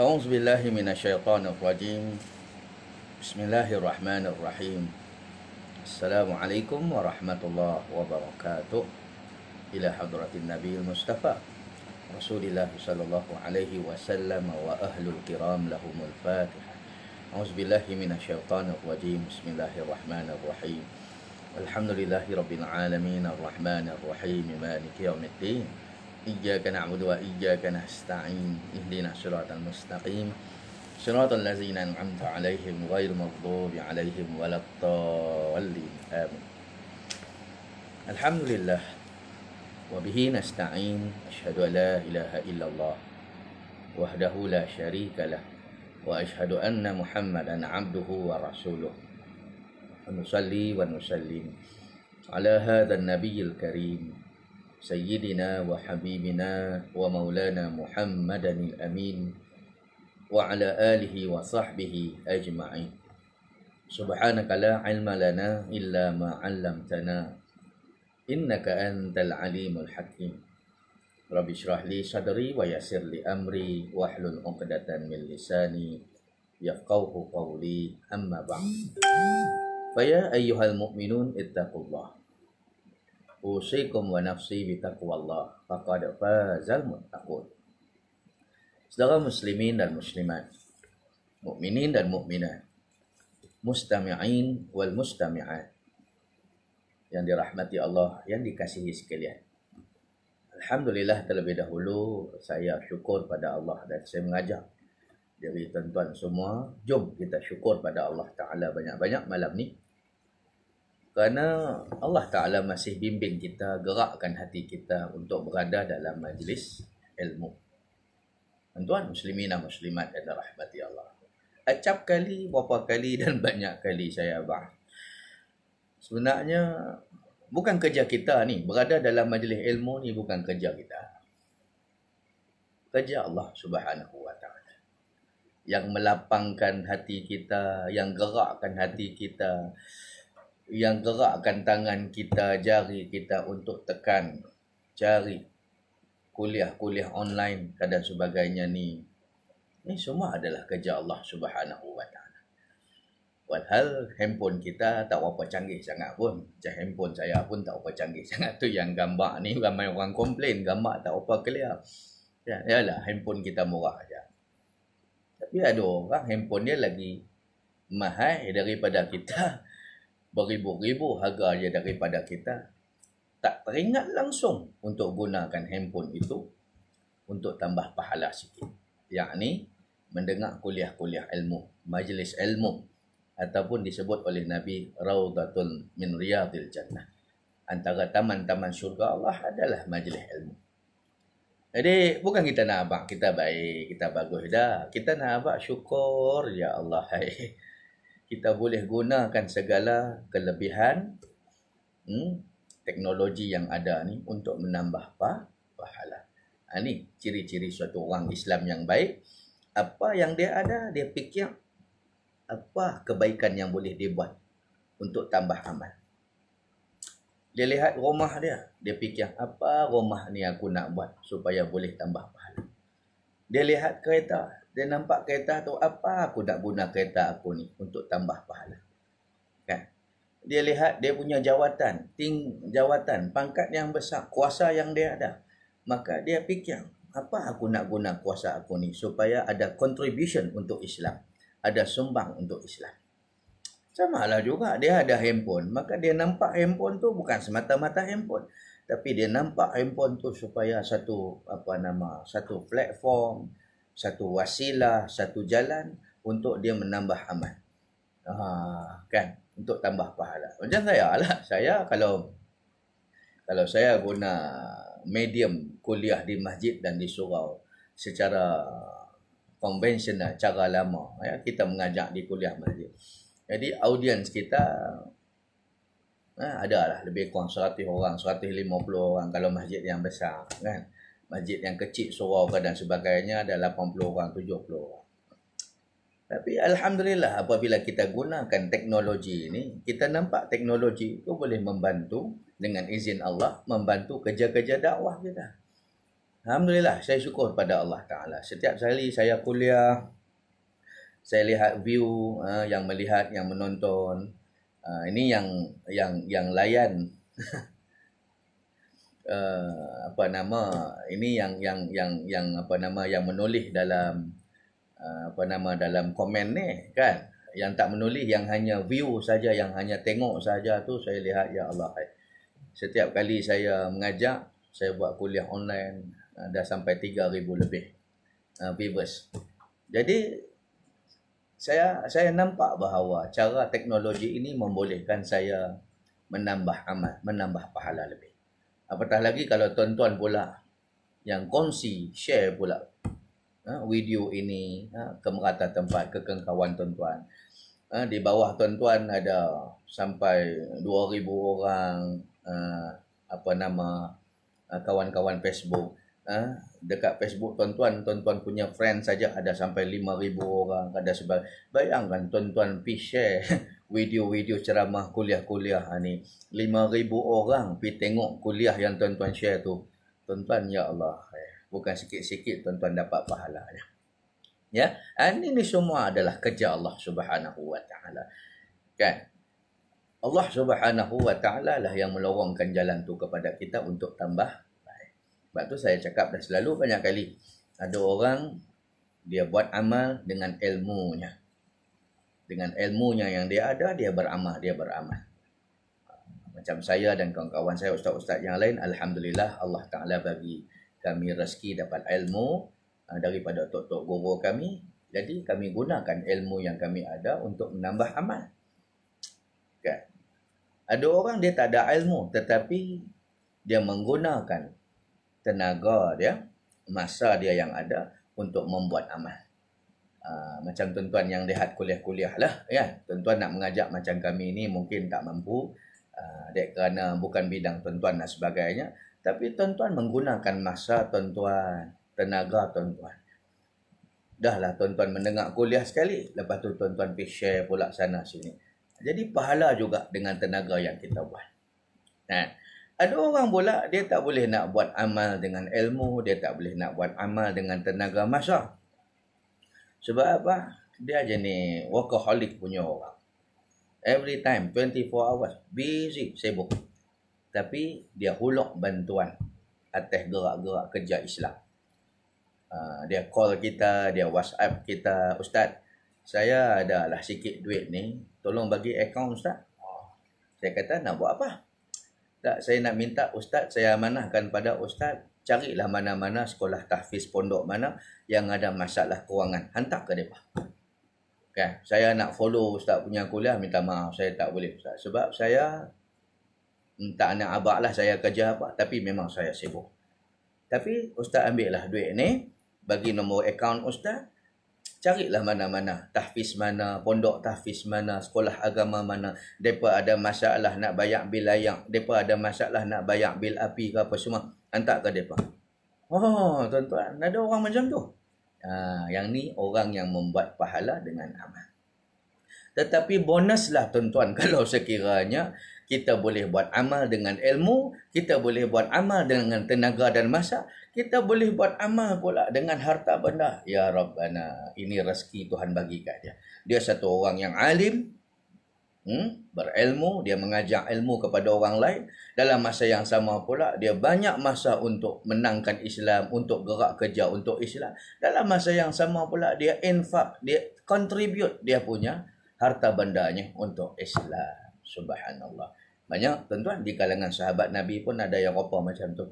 أعوذ بالله من الشيطان الرجيم بسم الله الرحمن الرحيم السلام عليكم ورحمة الله وبركاته إلى حضرة النبي المصطفى رسول الله صلى الله عليه وسلم وأهل الكرام لهم الفاتحة أعوذ بالله من الشيطان الرجيم بسم الله الرحمن الرحيم الحمد لله رب العالمين الرحمن الرحيم مالك يوم الدين إياك نعبد وإياك نستعين اهدنا الصراط المستقيم صراط الذين أنعمت عليهم غير المغضوب عليهم ولا الضالين آمين الحمد لله وبه نستعين أشهد أن لا إله إلا الله وحده لا شريك له وأشهد أن محمدا عبده ورسوله ونصلي ونسلم على هذا النبي الكريم سيدنا وحبيبنا ومولانا محمد الأمين وعلى آله وصحبه أجمعين سبحانك لا علم لنا إلا ما علمتنا إنك أنت العليم الحكيم رب اشرح لي صدري ويسر لي أمري واحلل عقدة من لساني يفقه قولي أما بعد فيا أيها المؤمنون اتقوا الله usikum wa nafsi bitaqwallah faqad fazal muttaqun Saudara muslimin dan muslimat mukminin dan mukminat mustami'in wal mustami'at yang dirahmati Allah yang dikasihi sekalian Alhamdulillah terlebih dahulu saya syukur pada Allah dan saya mengajak dari tuan-tuan semua jom kita syukur pada Allah Taala banyak-banyak malam ni kerana Allah Ta'ala masih bimbing kita, gerakkan hati kita untuk berada dalam majlis ilmu. Tuan-tuan, muslimin dan muslimat yang dirahmati Allah. Acap kali, berapa kali dan banyak kali saya abang. Sebenarnya, bukan kerja kita ni. Berada dalam majlis ilmu ni bukan kerja kita. Kerja Allah Subhanahu Wa Ta'ala. Yang melapangkan hati kita, yang gerakkan hati kita yang gerakkan tangan kita, jari kita untuk tekan, jari kuliah-kuliah online dan sebagainya ni. Ni semua adalah kerja Allah Subhanahu wa taala. Walhal handphone kita tak apa canggih sangat pun. Macam handphone saya pun tak apa canggih sangat tu yang gambar ni ramai orang komplain gambar tak apa clear. Ya, yalah handphone kita murah aja. Tapi ada orang handphone dia lagi mahal daripada kita beribu-ribu harga dia daripada kita tak teringat langsung untuk gunakan handphone itu untuk tambah pahala sikit yakni mendengar kuliah-kuliah ilmu majlis ilmu ataupun disebut oleh nabi raudatul min riyadil jannah antara taman-taman syurga Allah adalah majlis ilmu jadi bukan kita nak abang kita baik kita bagus dah kita nak abang syukur ya Allah kita boleh gunakan segala kelebihan hmm, teknologi yang ada ni untuk menambah apa? pahala. Ha, ini ciri-ciri suatu orang Islam yang baik. Apa yang dia ada, dia fikir apa kebaikan yang boleh dia buat untuk tambah amal. Dia lihat rumah dia, dia fikir apa rumah ni aku nak buat supaya boleh tambah pahala. Dia lihat kereta, dia nampak kereta tu apa aku nak guna kereta aku ni untuk tambah pahala kan dia lihat dia punya jawatan ting jawatan pangkat yang besar kuasa yang dia ada maka dia fikir apa aku nak guna kuasa aku ni supaya ada contribution untuk Islam ada sumbang untuk Islam sama lah juga dia ada handphone maka dia nampak handphone tu bukan semata-mata handphone tapi dia nampak handphone tu supaya satu apa nama satu platform satu wasilah, satu jalan untuk dia menambah amal. Ah, kan? Untuk tambah pahala. Macam saya lah. Saya kalau kalau saya guna medium kuliah di masjid dan di surau secara konvensional, cara lama, ya, kita mengajak di kuliah masjid. Jadi audiens kita ha, lah lebih kurang 100 orang, 150 orang kalau masjid yang besar. Kan? masjid yang kecil surau dan sebagainya ada 80 orang 70 orang tapi alhamdulillah apabila kita gunakan teknologi ini kita nampak teknologi itu boleh membantu dengan izin Allah membantu kerja-kerja dakwah kita alhamdulillah saya syukur pada Allah taala setiap kali saya kuliah saya lihat view ha, yang melihat yang menonton ha, ini yang yang yang layan uh, apa nama ini yang yang yang yang apa nama yang menulis dalam uh, apa nama dalam komen ni kan yang tak menulis yang hanya view saja yang hanya tengok saja tu saya lihat ya Allah eh. setiap kali saya mengajar saya buat kuliah online uh, dah sampai 3000 lebih viewers jadi saya saya nampak bahawa cara teknologi ini membolehkan saya menambah amal menambah pahala lebih Apatah lagi kalau tuan-tuan pula yang kongsi, share pula ha, video ini ha, ke merata tempat, ke kawan tuan-tuan. Ha, di bawah tuan-tuan ada sampai 2,000 orang ha, apa nama ha, kawan-kawan Facebook. Ha, dekat Facebook tuan-tuan, tuan-tuan punya friend saja ada sampai 5,000 orang. Ada sebab bayangkan tuan-tuan pergi share video-video ceramah kuliah-kuliah ha, ni 5000 orang pi tengok kuliah yang tuan-tuan share tu tuan-tuan ya Allah eh, bukan sikit-sikit tuan-tuan dapat pahalanya ya And ya, ini ha, semua adalah kerja Allah Subhanahu wa taala kan Allah Subhanahu wa taala lah yang melorongkan jalan tu kepada kita untuk tambah baik sebab tu saya cakap dah selalu banyak kali ada orang dia buat amal dengan ilmunya dengan ilmunya yang dia ada dia beramal dia beramal macam saya dan kawan-kawan saya ustaz-ustaz yang lain alhamdulillah Allah taala bagi kami rezeki dapat ilmu ah, daripada tok-tok guru kami jadi kami gunakan ilmu yang kami ada untuk menambah amal kan ada orang dia tak ada ilmu tetapi dia menggunakan tenaga dia masa dia yang ada untuk membuat amal Ah, macam tuan-tuan yang lihat kuliah-kuliah lah ya tuan-tuan nak mengajak macam kami ni mungkin tak mampu uh, kerana bukan bidang tuan-tuan dan sebagainya tapi tuan-tuan menggunakan masa tuan-tuan tenaga tuan-tuan dahlah tuan-tuan mendengar kuliah sekali lepas tu tuan-tuan pergi share pula sana sini jadi pahala juga dengan tenaga yang kita buat nah ha. ada orang pula dia tak boleh nak buat amal dengan ilmu dia tak boleh nak buat amal dengan tenaga masa sebab apa? Dia aja ni workaholic punya orang. Every time, 24 hours, busy, sibuk. Tapi dia hulok bantuan atas gerak-gerak kerja Islam. Uh, dia call kita, dia whatsapp kita, Ustaz, saya ada lah sikit duit ni, tolong bagi account Ustaz. Saya kata, nak buat apa? Tak, saya nak minta Ustaz, saya amanahkan pada Ustaz carilah mana-mana sekolah tahfiz pondok mana yang ada masalah kewangan. Hantar ke mereka. Okay. Saya nak follow ustaz punya kuliah, minta maaf saya tak boleh ustaz. Sebab saya tak nak abak lah saya kerja apa, tapi memang saya sibuk. Tapi ustaz ambillah duit ni, bagi nombor akaun ustaz, carilah mana-mana tahfiz mana pondok tahfiz mana sekolah agama mana depa ada masalah nak bayar bil ayak depa ada masalah nak bayar bil api ke apa semua hantar ke depa oh tuan-tuan ada orang macam tu ha, yang ni orang yang membuat pahala dengan amal tetapi bonuslah tuan-tuan kalau sekiranya kita boleh buat amal dengan ilmu, kita boleh buat amal dengan tenaga dan masa, kita boleh buat amal pula dengan harta benda. Ya Rabbana, ini rezeki Tuhan bagi kat dia. Dia satu orang yang alim, hmm, berilmu, dia mengajak ilmu kepada orang lain. Dalam masa yang sama pula, dia banyak masa untuk menangkan Islam, untuk gerak kerja untuk Islam. Dalam masa yang sama pula, dia infak, dia contribute dia punya harta bandanya untuk Islam. Subhanallah. Banyak tuan-tuan di kalangan sahabat Nabi pun ada yang rupa macam tu.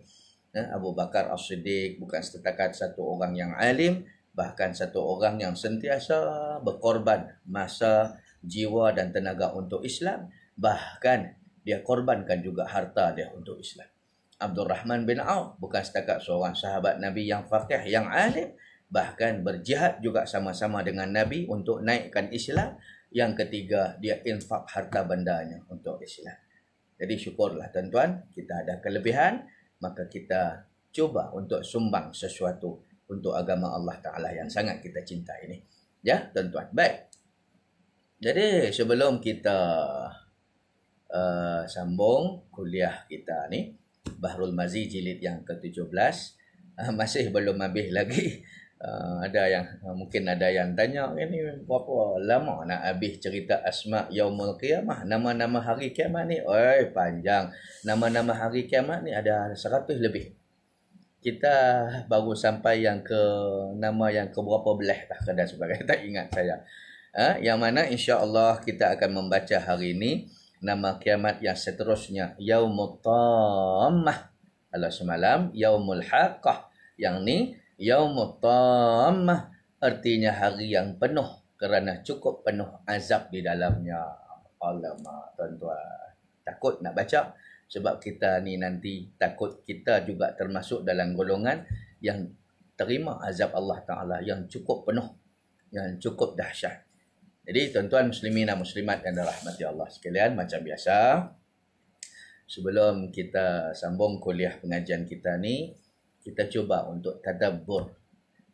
Ya, Abu Bakar As-Siddiq bukan setakat satu orang yang alim, bahkan satu orang yang sentiasa berkorban masa, jiwa dan tenaga untuk Islam. Bahkan dia korbankan juga harta dia untuk Islam. Abdul Rahman bin Auf bukan setakat seorang sahabat Nabi yang fakih, yang alim. Bahkan berjihad juga sama-sama dengan Nabi untuk naikkan Islam. Yang ketiga, dia infak harta bendanya untuk Islam. Jadi syukurlah tuan-tuan, kita ada kelebihan, maka kita cuba untuk sumbang sesuatu untuk agama Allah Ta'ala yang sangat kita cinta ini. Ya, tuan-tuan. Baik. Jadi sebelum kita uh, sambung kuliah kita ni, Bahrul Mazi jilid yang ke-17, uh, eh, masih belum habis lagi Uh, ada yang uh, mungkin ada yang tanya ini berapa lama nak habis cerita asma yaumul qiyamah nama-nama hari kiamat ni oi panjang nama-nama hari kiamat ni ada 100 lebih kita baru sampai yang ke nama yang ke berapa belah lah, dah kadang sebagai tak ingat saya uh, yang mana insyaallah kita akan membaca hari ini nama kiamat yang seterusnya yaumut tamah Allah semalam yaumul haqqah yang ni Yaumut tammah artinya hari yang penuh kerana cukup penuh azab di dalamnya. Alamak tuan-tuan. Takut nak baca sebab kita ni nanti takut kita juga termasuk dalam golongan yang terima azab Allah Ta'ala yang cukup penuh, yang cukup dahsyat. Jadi tuan-tuan muslimin dan muslimat yang dirahmati Allah sekalian macam biasa. Sebelum kita sambung kuliah pengajian kita ni, kita cuba untuk tadabbur.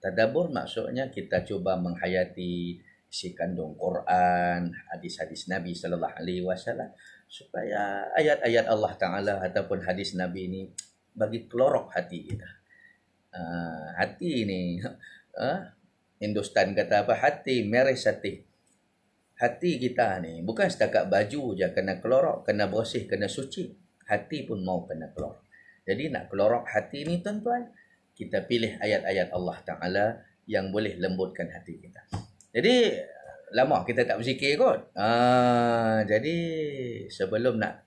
Tadabbur maksudnya kita cuba menghayati si kandung Quran, hadis-hadis Nabi sallallahu alaihi wasallam supaya ayat-ayat Allah taala ataupun hadis Nabi ini bagi pelorok hati kita. Uh, hati ini uh, Hindustan kata apa? Hati merah sati. Hati kita ni bukan setakat baju je kena kelorok, kena bersih, kena suci. Hati pun mau kena kelorok. Jadi nak kelorok hati ni tuan-tuan, kita pilih ayat-ayat Allah Ta'ala yang boleh lembutkan hati kita. Jadi lama kita tak berzikir kot. Uh, jadi sebelum nak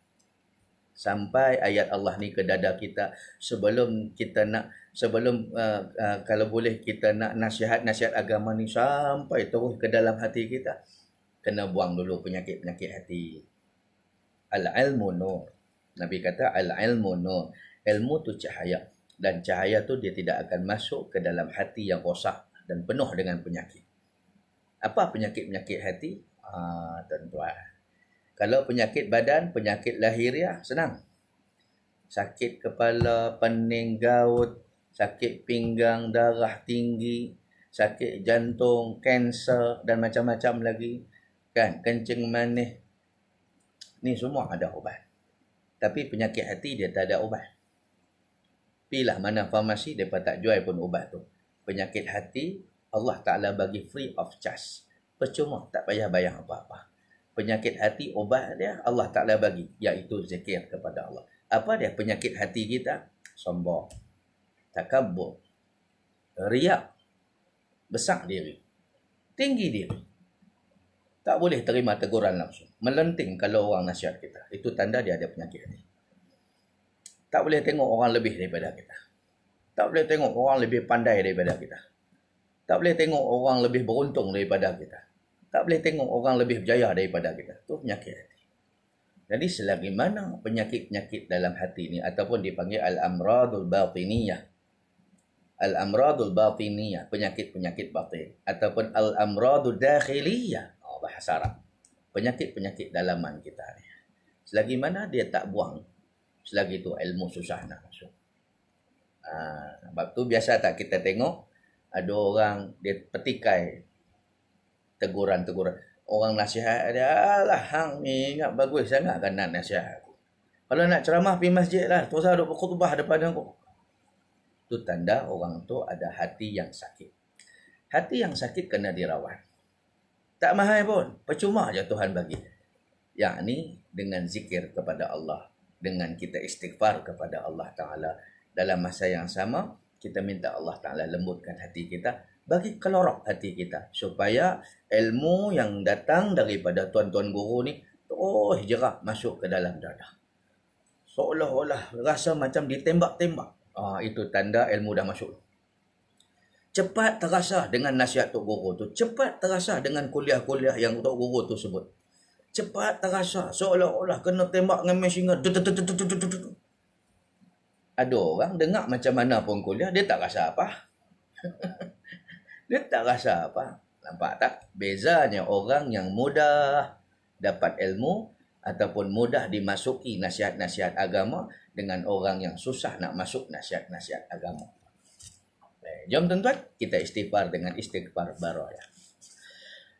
sampai ayat Allah ni ke dada kita, sebelum kita nak sebelum uh, uh, kalau boleh kita nak nasihat-nasihat agama ni sampai terus ke dalam hati kita kena buang dulu penyakit-penyakit hati al ilmu nur nabi kata al ilmu nur ilmu tu cahaya dan cahaya tu dia tidak akan masuk ke dalam hati yang rosak dan penuh dengan penyakit. Apa penyakit-penyakit hati? Ah, tuan-tuan. Kalau penyakit badan, penyakit lahiriah senang. Sakit kepala, pening gaut, sakit pinggang, darah tinggi, sakit jantung, kanser dan macam-macam lagi. Kan, kencing manis. Ni semua ada ubat. Tapi penyakit hati dia tak ada ubat pilah mana farmasi depa tak jual pun ubat tu. Penyakit hati Allah Taala bagi free of charge. Percuma tak payah bayar apa-apa. Penyakit hati ubat dia Allah Taala bagi iaitu zikir kepada Allah. Apa dia penyakit hati kita? Sombong. tak Takabur. Riak. Besar diri. Tinggi diri. Tak boleh terima teguran langsung. Melenting kalau orang nasihat kita. Itu tanda dia ada penyakit hati tak boleh tengok orang lebih daripada kita. Tak boleh tengok orang lebih pandai daripada kita. Tak boleh tengok orang lebih beruntung daripada kita. Tak boleh tengok orang lebih berjaya daripada kita. Itu penyakit hati. Jadi selagi mana penyakit-penyakit dalam hati ini ataupun dipanggil al-amradul batiniyah. Al-amradul batiniyah, penyakit-penyakit batin. Ataupun al-amradul dakhiliyah. Oh, bahasa Arab. Penyakit-penyakit dalaman kita ini. Selagi mana dia tak buang, selagi itu ilmu susah nak masuk. Ah, sebab tu biasa tak kita tengok ada orang dia petikai teguran-teguran. Orang nasihat dia, alah hang ni ingat bagus sangat kan nak nasihat aku. Kalau nak ceramah pergi masjid lah. terus ada berkutubah depan aku. Itu tanda orang tu ada hati yang sakit. Hati yang sakit kena dirawat. Tak mahal pun. Percuma je Tuhan bagi. Yang ni dengan zikir kepada Allah dengan kita istighfar kepada Allah Ta'ala. Dalam masa yang sama, kita minta Allah Ta'ala lembutkan hati kita, bagi kelorok hati kita. Supaya ilmu yang datang daripada tuan-tuan guru ni, oh jerak masuk ke dalam dadah. Seolah-olah rasa macam ditembak-tembak. Ah, itu tanda ilmu dah masuk. Cepat terasa dengan nasihat Tok Guru tu. Cepat terasa dengan kuliah-kuliah yang Tok Guru tu sebut cepat terasa seolah-olah kena tembak dengan mesin gun. Kan. Ada orang dengar macam mana pun kuliah, dia tak rasa apa. dia tak rasa apa. Nampak tak? Bezanya orang yang mudah dapat ilmu ataupun mudah dimasuki nasihat-nasihat agama dengan orang yang susah nak masuk nasihat-nasihat agama. Eh, jom tuan-tuan, kita istighfar dengan istighfar barulah. Ya.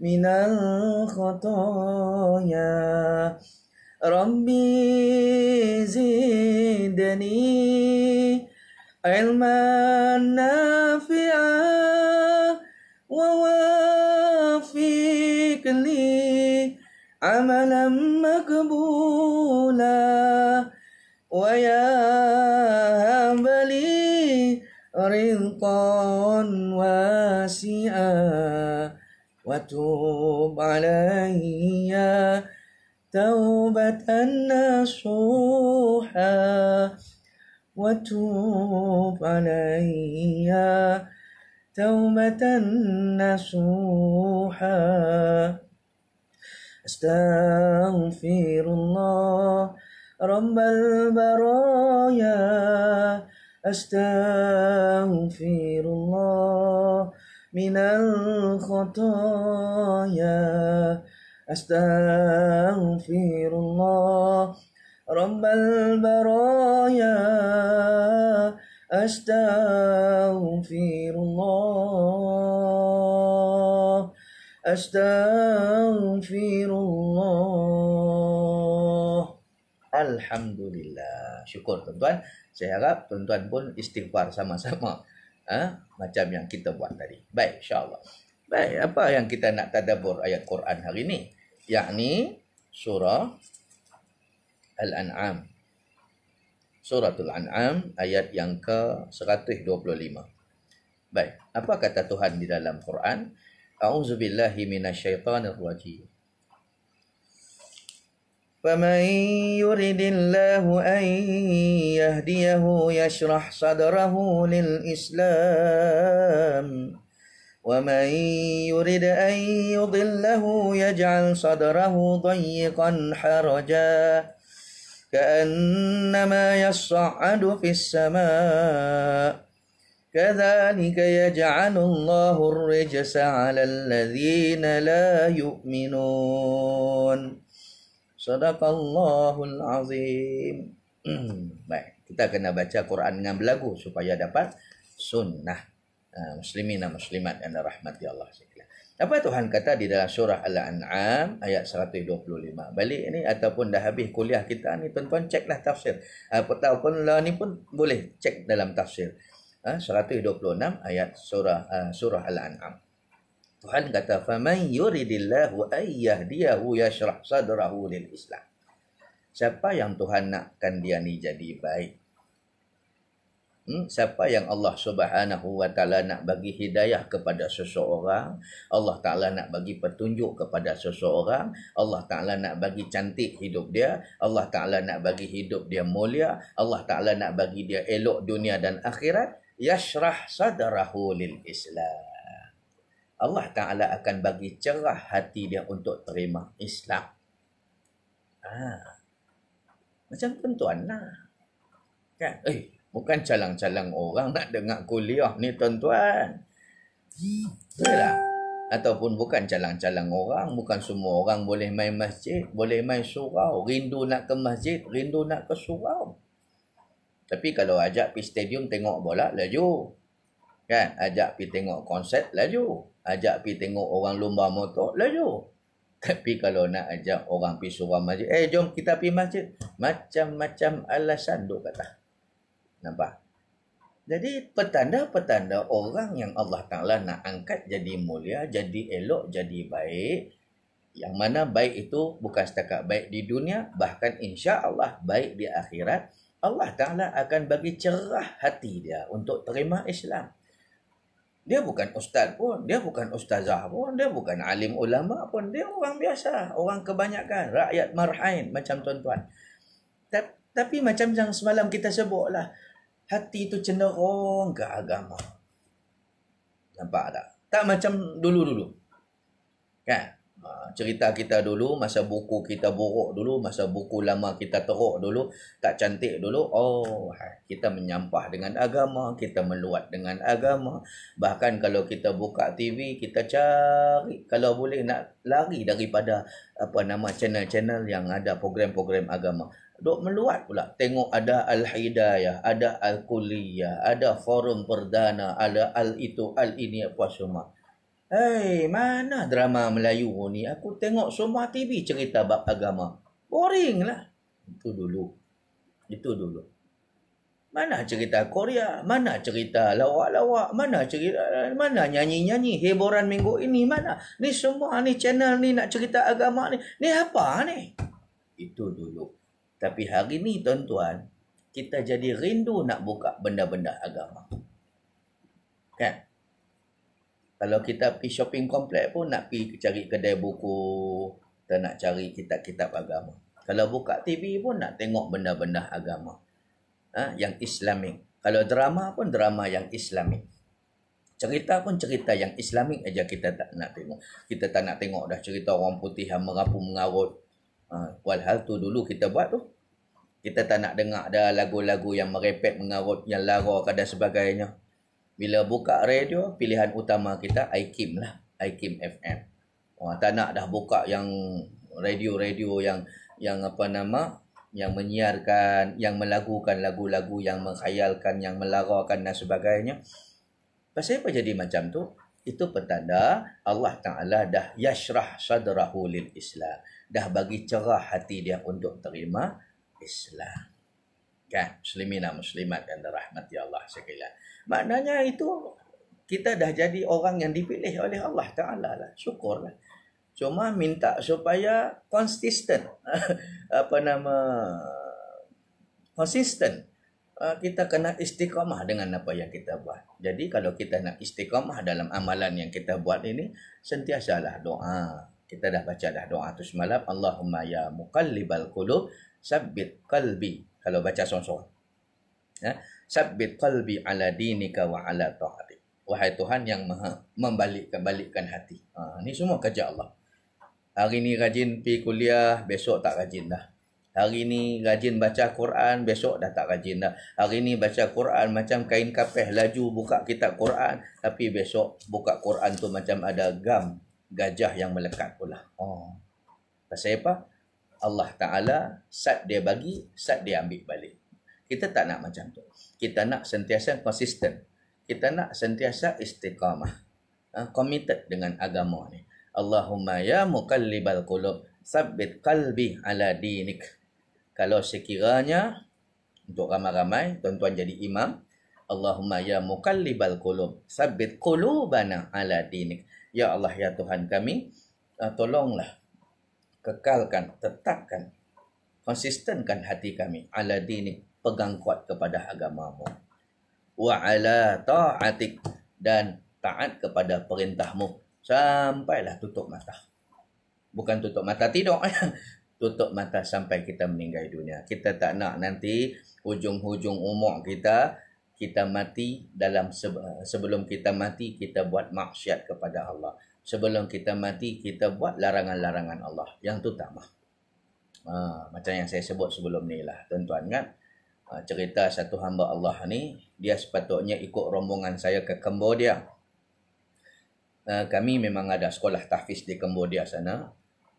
من الخطايا ربي زدني علما نافعا لي عملا مقبولا ويا هب لي رزقا واسعا وتوب علي توبة نصوحا وتوب علي توبة نصوحا أستغفر الله رب البرايا أستغفر الله من الخطايا أستغفر الله رب البرايا أستغفر الله أستغفر الله الحمد لله شكر تنتوان سيهرب تنتوان بون استغفار سما sama ha? macam yang kita buat tadi. Baik, insyaAllah. Baik, apa yang kita nak tadabur ayat Quran hari ini? Yakni surah Al-An'am. Surah Al An'am ayat yang ke-125. Baik, apa kata Tuhan di dalam Quran? A'udzubillahi minasyaitanirrajim. فمن يرد الله أن يهديه يشرح صدره للإسلام ومن يرد أن يضله يجعل صدره ضيقا حرجا كأنما يصعد في السماء كذلك يجعل الله الرجس على الذين لا يؤمنون Sadaqallahul azim. Hmm, baik, kita kena baca Quran dengan berlagu supaya dapat sunnah. Ha, muslimin dan muslimat yang dirahmati Allah sekalian. Apa Tuhan kata di dalam surah Al-An'am ayat 125? Balik ini ataupun dah habis kuliah kita ni tuan-tuan ceklah tafsir. Ataupun ha, lah ni pun boleh cek dalam tafsir. 126 ha, ayat surah surah Al-An'am. Tuhan kata faman yuridillahu ay yahdiyahu yashrah sadrahu lil Islam. Siapa yang Tuhan nakkan dia ni jadi baik? Hmm? siapa yang Allah Subhanahu wa taala nak bagi hidayah kepada seseorang, Allah taala nak bagi petunjuk kepada seseorang, Allah taala nak bagi cantik hidup dia, Allah taala nak bagi hidup dia mulia, Allah taala nak bagi dia elok dunia dan akhirat, yashrah sadrahu lil Islam. Allah Ta'ala akan bagi cerah hati dia untuk terima Islam. Ha. Macam tu tuan lah. Kan? Eh, bukan calang-calang orang nak dengar kuliah ni tuan-tuan. Betul tak? Ataupun bukan calang-calang orang. Bukan semua orang boleh main masjid, boleh main surau. Rindu nak ke masjid, rindu nak ke surau. Tapi kalau ajak pergi stadium tengok bola, laju. Kan? Ajak pergi tengok konsert, laju. Ajak pergi tengok orang lumba motor, laju. Tapi kalau nak ajak orang pergi surah masjid, eh jom kita pergi masjid. Macam-macam alasan duk kata. Nampak? Jadi petanda-petanda orang yang Allah Ta'ala nak angkat jadi mulia, jadi elok, jadi baik. Yang mana baik itu bukan setakat baik di dunia, bahkan insya Allah baik di akhirat. Allah Ta'ala akan bagi cerah hati dia untuk terima Islam. Dia bukan ustaz pun, dia bukan ustazah pun, dia bukan alim ulama pun, dia orang biasa, orang kebanyakan, rakyat marhain macam tuan-tuan. Tapi macam yang semalam kita sebutlah, hati itu cenderung ke agama. Nampak tak? Tak macam dulu-dulu. Kan? Ha, cerita kita dulu masa buku kita buruk dulu masa buku lama kita teruk dulu tak cantik dulu oh kita menyampah dengan agama kita meluat dengan agama bahkan kalau kita buka TV kita cari kalau boleh nak lari daripada apa nama channel-channel yang ada program-program agama dok meluat pula tengok ada al hidayah ada al kuliah ada forum perdana ada al itu al ini apa semua Hei, mana drama Melayu ni? Aku tengok semua TV cerita bab agama. Boring lah. Itu dulu. Itu dulu. Mana cerita Korea? Mana cerita lawak-lawak? Mana cerita mana nyanyi-nyanyi hiburan minggu ini? Mana? Ni semua ni channel ni nak cerita agama ni. Ni apa ni? Itu dulu. Tapi hari ni tuan-tuan, kita jadi rindu nak buka benda-benda agama. Kan? kalau kita pergi shopping komplek pun nak pergi cari kedai buku atau nak cari kitab-kitab agama. Kalau buka TV pun nak tengok benda-benda agama ha? yang islamik. Kalau drama pun drama yang islamik. Cerita pun cerita yang islamik aja kita tak nak tengok. Kita tak nak tengok dah cerita orang putih yang merapu mengarut. Ha? Walhal tu dulu kita buat tu. Kita tak nak dengar dah lagu-lagu yang merepek mengarut, yang lara dan sebagainya bila buka radio pilihan utama kita iKIM lah iKIM FM wah tak nak dah buka yang radio-radio yang yang apa nama yang menyiarkan yang melagukan lagu-lagu yang mengkhayalkan yang melarakan dan sebagainya pasal apa jadi macam tu itu petanda Allah Ta'ala dah yashrah sadrahu lil Islam. Dah bagi cerah hati dia untuk terima Islam kan muslimin dan lah, muslimat yang dirahmati Allah sekalian maknanya itu kita dah jadi orang yang dipilih oleh Allah Taala lah syukurlah cuma minta supaya konsisten apa nama konsisten ah, kita kena istiqamah dengan apa yang kita buat. Jadi kalau kita nak istiqamah dalam amalan yang kita buat ini, sentiasalah doa. Kita dah baca dah doa tu semalam. Allahumma ya muqallibal qulub, sabbit qalbi kalau baca sorang-sorang. Ya. Sabbit qalbi ala dinika wa ala ta'ati. Wahai Tuhan yang maha membalikkan balikkan hati. Ha, ini semua kerja Allah. Hari ini rajin pergi kuliah, besok tak rajin dah. Hari ini rajin baca Quran, besok dah tak rajin dah. Hari ini baca Quran macam kain kapeh laju buka kitab Quran. Tapi besok buka Quran tu macam ada gam gajah yang melekat pula. Oh. Pasal apa? Allah Ta'ala Sat dia bagi, sat dia ambil balik Kita tak nak macam tu Kita nak sentiasa konsisten Kita nak sentiasa istiqamah ha, Committed dengan agama ni Allahumma ya mukallibal qulub Sabit kalbi ala dinik Kalau sekiranya Untuk ramai-ramai Tuan-tuan jadi imam Allahumma ya mukallibal qulub Sabit qulubana ala dinik Ya Allah ya Tuhan kami eh, Tolonglah kekalkan, tetapkan, konsistenkan hati kami ala dini pegang kuat kepada agamamu. Wa ala ta'atik dan taat kepada perintahmu. Sampailah tutup mata. Bukan tutup mata tidur. tutup mata sampai kita meninggal dunia. Kita tak nak nanti hujung-hujung umur kita, kita mati dalam sebelum kita mati, kita buat maksiat kepada Allah sebelum kita mati kita buat larangan-larangan Allah yang terutama. Ha, macam yang saya sebut sebelum ni lah tuan-tuan kan. Ha, cerita satu hamba Allah ni dia sepatutnya ikut rombongan saya ke Cambodia. Ha, kami memang ada sekolah tahfiz di Cambodia sana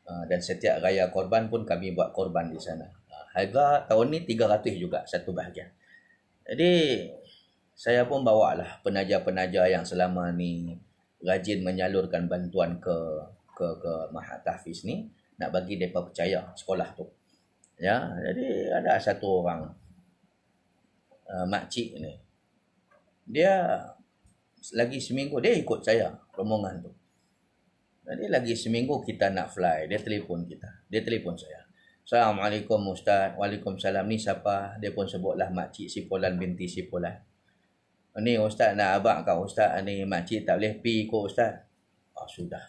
ha, dan setiap raya korban pun kami buat korban di sana. Ha, harga tahun ni 300 juga satu bahagian. Jadi saya pun bawa lah penaja-penaja yang selama ni rajin menyalurkan bantuan ke ke ke mahatahfiz ni nak bagi depa percaya sekolah tu. Ya, jadi ada satu orang uh, makcik ni. Dia lagi seminggu dia ikut saya rombongan tu. Jadi lagi seminggu kita nak fly, dia telefon kita. Dia telefon saya. Assalamualaikum Ustaz, Waalaikumsalam ni siapa? Dia pun sebutlah makcik si Polan binti si Polan. Ni ustaz nak abak kat ustaz ni makcik tak boleh pi ikut ustaz. oh, sudah.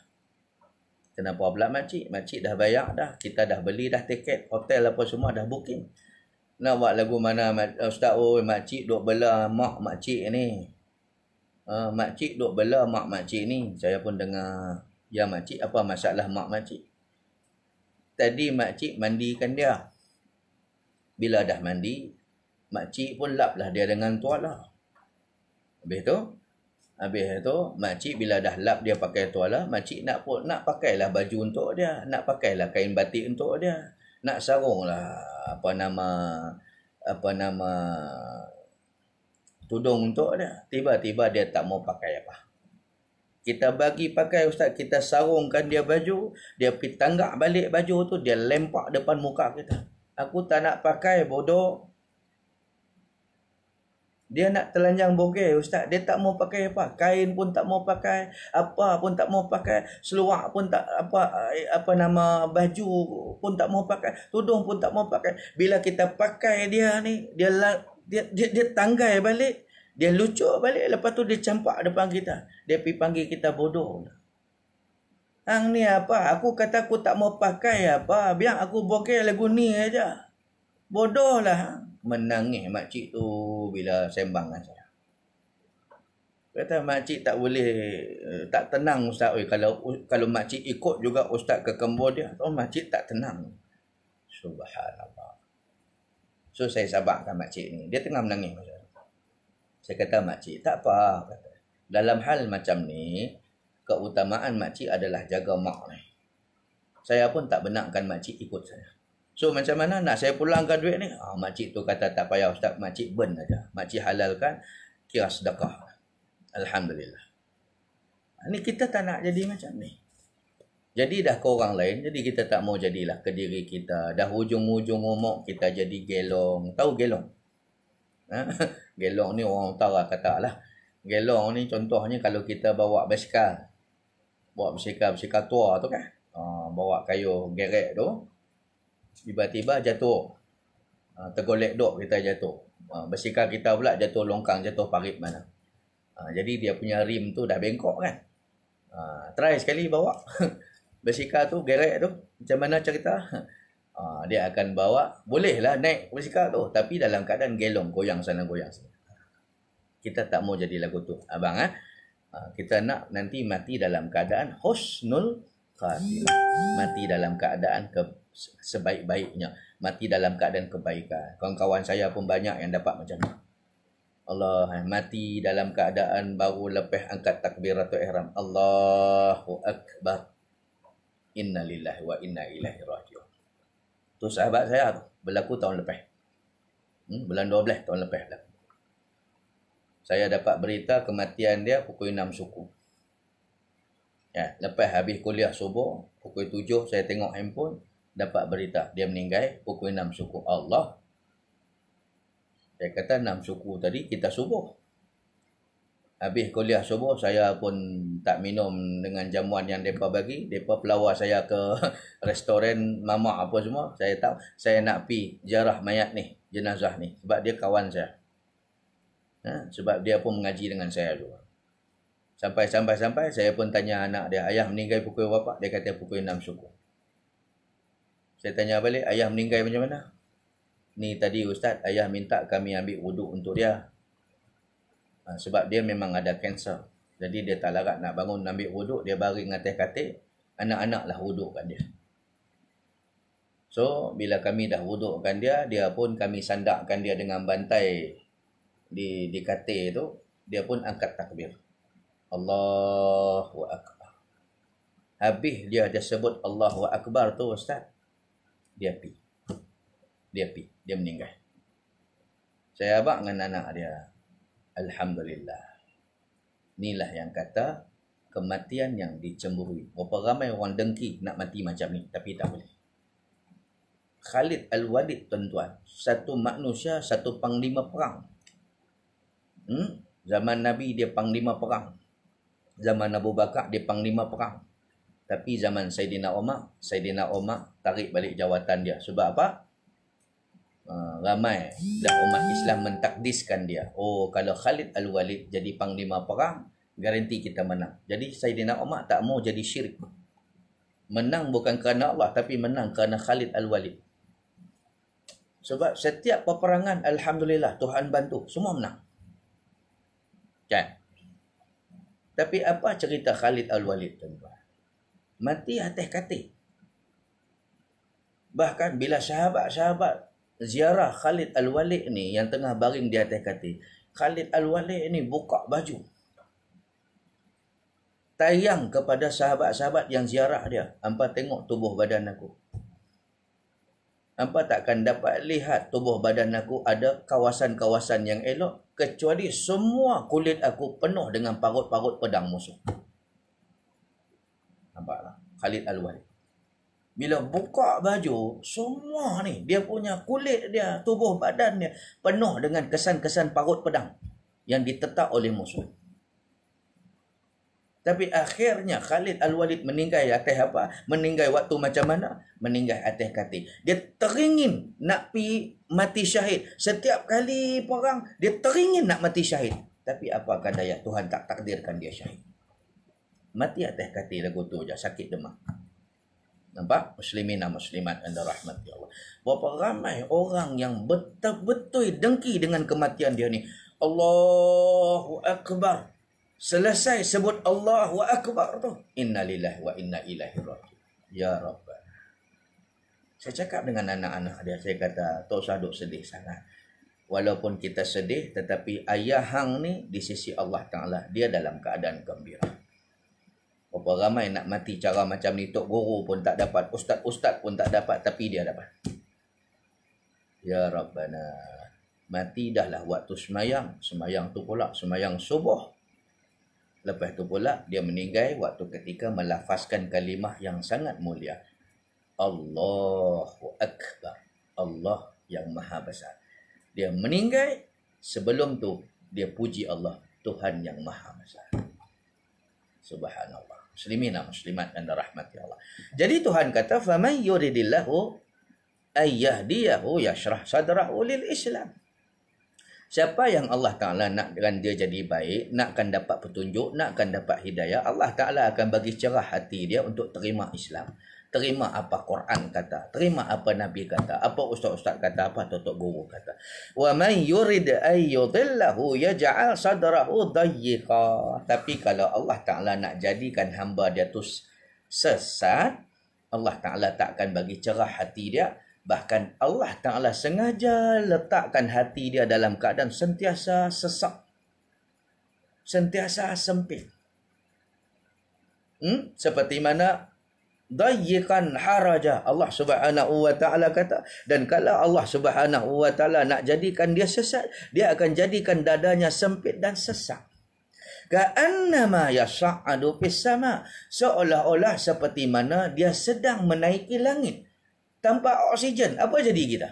Kenapa pula makcik? Makcik dah bayar dah. Kita dah beli dah tiket hotel apa semua dah booking. Nak buat lagu mana ustaz oh makcik duk bela mak makcik ni. Ah uh, makcik duk bela mak makcik ni. Saya pun dengar ya makcik apa masalah mak makcik. Tadi makcik mandikan dia. Bila dah mandi, makcik pun lap lah dia dengan tuala. lah. Habis tu Habis tu Makcik bila dah lap dia pakai tuala Makcik nak pun Nak pakailah baju untuk dia Nak pakailah kain batik untuk dia Nak sarung lah Apa nama Apa nama Tudung untuk dia Tiba-tiba dia tak mau pakai apa kita bagi pakai ustaz kita sarungkan dia baju dia pergi tanggak balik baju tu dia lempak depan muka kita aku tak nak pakai bodoh dia nak telanjang bogel ustaz. Dia tak mau pakai apa? Kain pun tak mau pakai, apa pun tak mau pakai, seluar pun tak apa eh, apa nama baju pun tak mau pakai, tudung pun tak mau pakai. Bila kita pakai dia ni, dia dia dia, dia tanggai balik, dia lucu balik lepas tu dia campak depan kita. Dia pergi panggil kita bodoh. Hang ni apa? Aku kata aku tak mau pakai apa. Biar aku bogel lagu ni aja. Bodohlah hang menangis makcik tu bila sembang kan saya. Kata makcik tak boleh eh, tak tenang ustaz. Oi, kalau kalau makcik ikut juga ustaz ke kembur dia, oh makcik tak tenang. Subhanallah. So saya sabarkan makcik ni. Dia tengah menangis masa Saya kata makcik, tak apa. Kata. Dalam hal macam ni, keutamaan makcik adalah jaga mak Saya pun tak benarkan makcik ikut saya. So macam mana nak saya pulangkan duit ni? Ah, makcik tu kata tak payah ustaz. Makcik burn saja. Makcik halalkan. Kira sedekah. Alhamdulillah. Ini ah, kita tak nak jadi macam ni. Jadi dah ke orang lain. Jadi kita tak mau jadilah ke diri kita. Dah hujung-hujung umur kita jadi gelong. Tahu gelong? Ha? Gelong ni orang utara kata lah. Gelong ni contohnya kalau kita bawa basikal. Bawa basikal-basikal tua tu kan. Ha, bawa kayu gerek tu tiba-tiba jatuh ha, tergolek dok kita jatuh ha, ah, bersihkan kita pula jatuh longkang jatuh parit mana ha, jadi dia punya rim tu dah bengkok kan ha, try sekali bawa basikal tu gerak tu macam mana cerita ha, dia akan bawa bolehlah naik basikal tu tapi dalam keadaan gelong goyang sana goyang sana kita tak mau jadi lagu tu abang ha? ha kita nak nanti mati dalam keadaan husnul khatimah mati dalam keadaan ke sebaik-baiknya. Mati dalam keadaan kebaikan. Kawan-kawan saya pun banyak yang dapat macam ni. Allah eh, mati dalam keadaan baru lepas angkat takbir atau ihram. Allahu akbar. Inna lillahi wa inna ilaihi rajiun. Tu sahabat saya tu berlaku tahun lepas. Hmm, bulan 12 tahun lepas lah. Saya dapat berita kematian dia pukul 6 suku. Ya, lepas habis kuliah subuh, pukul 7 saya tengok handphone, dapat berita dia meninggal pukul 6 suku Allah. Saya kata 6 suku tadi kita subuh. Habis kuliah subuh saya pun tak minum dengan jamuan yang depa bagi, depa pelawa saya ke restoran mamak apa semua. Saya tak saya nak pi jarah mayat ni, jenazah ni sebab dia kawan saya. Ha? sebab dia pun mengaji dengan saya juga. Sampai sampai sampai saya pun tanya anak dia, ayah meninggal pukul berapa? Dia kata pukul 6 subuh. Saya tanya balik, ayah meninggal macam mana? Ni tadi ustaz, ayah minta kami ambil wuduk untuk dia. Ha, sebab dia memang ada kanser. Jadi dia tak larat nak bangun ambil wuduk, dia baring atas katil. Anak-anak lah wudukkan dia. So, bila kami dah wudukkan dia, dia pun kami sandakkan dia dengan bantai di di katil tu, dia pun angkat takbir. Allahu Akbar. Habis dia dia sebut Allahu Akbar tu Ustaz dia pi dia pi dia meninggal saya abak dengan anak dia alhamdulillah inilah yang kata kematian yang dicemburui berapa ramai orang dengki nak mati macam ni tapi tak boleh Khalid Al-Walid tuan-tuan satu manusia satu panglima perang hmm? zaman Nabi dia panglima perang zaman Abu Bakar dia panglima perang tapi zaman Saidina Omar, Saidina Omar tarik balik jawatan dia. Sebab apa? Uh, ramai dah umat Islam mentakdiskan dia. Oh, kalau Khalid Al-Walid jadi panglima perang, garanti kita menang. Jadi Saidina Omar tak mau jadi syirik. Menang bukan kerana Allah, tapi menang kerana Khalid Al-Walid. Sebab setiap peperangan, Alhamdulillah, Tuhan bantu. Semua menang. Kan? Tapi apa cerita Khalid Al-Walid, tuan-tuan? mati atas katil. Bahkan bila sahabat-sahabat ziarah Khalid Al-Walid ni yang tengah baring di atas katil, Khalid Al-Walid ni buka baju. Tayang kepada sahabat-sahabat yang ziarah dia. Ampa tengok tubuh badan aku. Ampa takkan dapat lihat tubuh badan aku ada kawasan-kawasan yang elok kecuali semua kulit aku penuh dengan parut-parut pedang musuh. Khalid Al-Walid. Bila buka baju, semua ni, dia punya kulit dia, tubuh badan dia, penuh dengan kesan-kesan parut pedang yang ditetap oleh musuh. Tapi akhirnya Khalid Al-Walid meninggal atas apa? Meninggal waktu macam mana? Meninggal atas katil. Dia teringin nak pi mati syahid. Setiap kali perang, dia teringin nak mati syahid. Tapi apa kata ya Tuhan tak takdirkan dia syahid mati atas katil lagu tu je sakit demam nampak muslimin dan muslimat anda rahmat Allah berapa ramai orang yang betul-betul dengki dengan kematian dia ni Allahu Akbar selesai sebut Allahu Akbar tu Inna Lillahi wa inna Ilaihi rajiun ya Rabb saya cakap dengan anak-anak dia saya kata tak usah duk sedih sana. walaupun kita sedih tetapi ayah hang ni di sisi Allah Taala dia dalam keadaan gembira Berapa ramai nak mati cara macam ni Tok Guru pun tak dapat Ustaz-ustaz pun tak dapat Tapi dia dapat Ya Rabbana Mati dah lah waktu semayang Semayang tu pula Semayang subuh Lepas tu pula Dia meninggal waktu ketika Melafazkan kalimah yang sangat mulia Allahu Akbar Allah yang maha besar Dia meninggal Sebelum tu Dia puji Allah Tuhan yang maha besar Subhanallah muslimin dan lah, muslimat yang dirahmati Allah. Jadi Tuhan kata faman yuridillahu ayyahdiyahu yashrah sadrahu lil Islam. Siapa yang Allah Taala dengan dia jadi baik, nakkan dapat petunjuk, nakkan dapat hidayah, Allah Taala akan bagi cerah hati dia untuk terima Islam terima apa Quran kata, terima apa Nabi kata, apa ustaz-ustaz kata, apa tok guru kata. Wa man yurid ay yudhillahu yaj'al sadrahu dayyiqa. Tapi kalau Allah Taala nak jadikan hamba dia tu sesat, Allah Taala tak akan bagi cerah hati dia. Bahkan Allah Ta'ala sengaja letakkan hati dia dalam keadaan sentiasa sesak. Sentiasa sempit. Hmm? Seperti mana dayyikan haraja Allah Subhanahu wa taala kata dan kalau Allah Subhanahu wa taala nak jadikan dia sesat dia akan jadikan dadanya sempit dan sesak ka'annama yas'adu fis sama seolah-olah seperti mana dia sedang menaiki langit tanpa oksigen apa jadi kita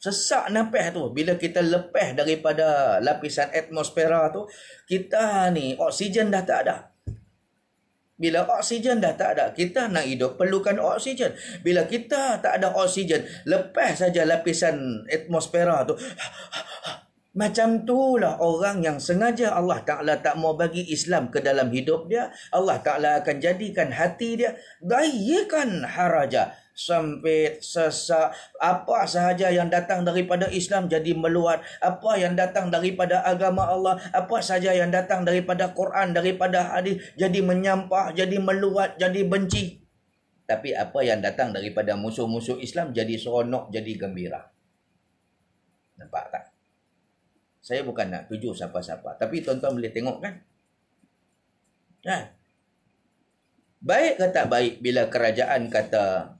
sesak nafas tu bila kita lepah daripada lapisan atmosfera tu kita ni oksigen dah tak ada bila oksigen dah tak ada, kita nak hidup perlukan oksigen. Bila kita tak ada oksigen, lepas saja lapisan atmosfera tu. Macam itulah orang yang sengaja Allah Ta'ala tak mau bagi Islam ke dalam hidup dia. Allah Ta'ala akan jadikan hati dia. Gayakan haraja sempit, sesak. Apa sahaja yang datang daripada Islam jadi meluat. Apa yang datang daripada agama Allah. Apa sahaja yang datang daripada Quran, daripada hadis jadi menyampah, jadi meluat, jadi benci. Tapi apa yang datang daripada musuh-musuh Islam jadi seronok, jadi gembira. Nampak tak? Saya bukan nak tuju siapa-siapa. Tapi tuan-tuan boleh tengok kan? Kan? Baik kata baik bila kerajaan kata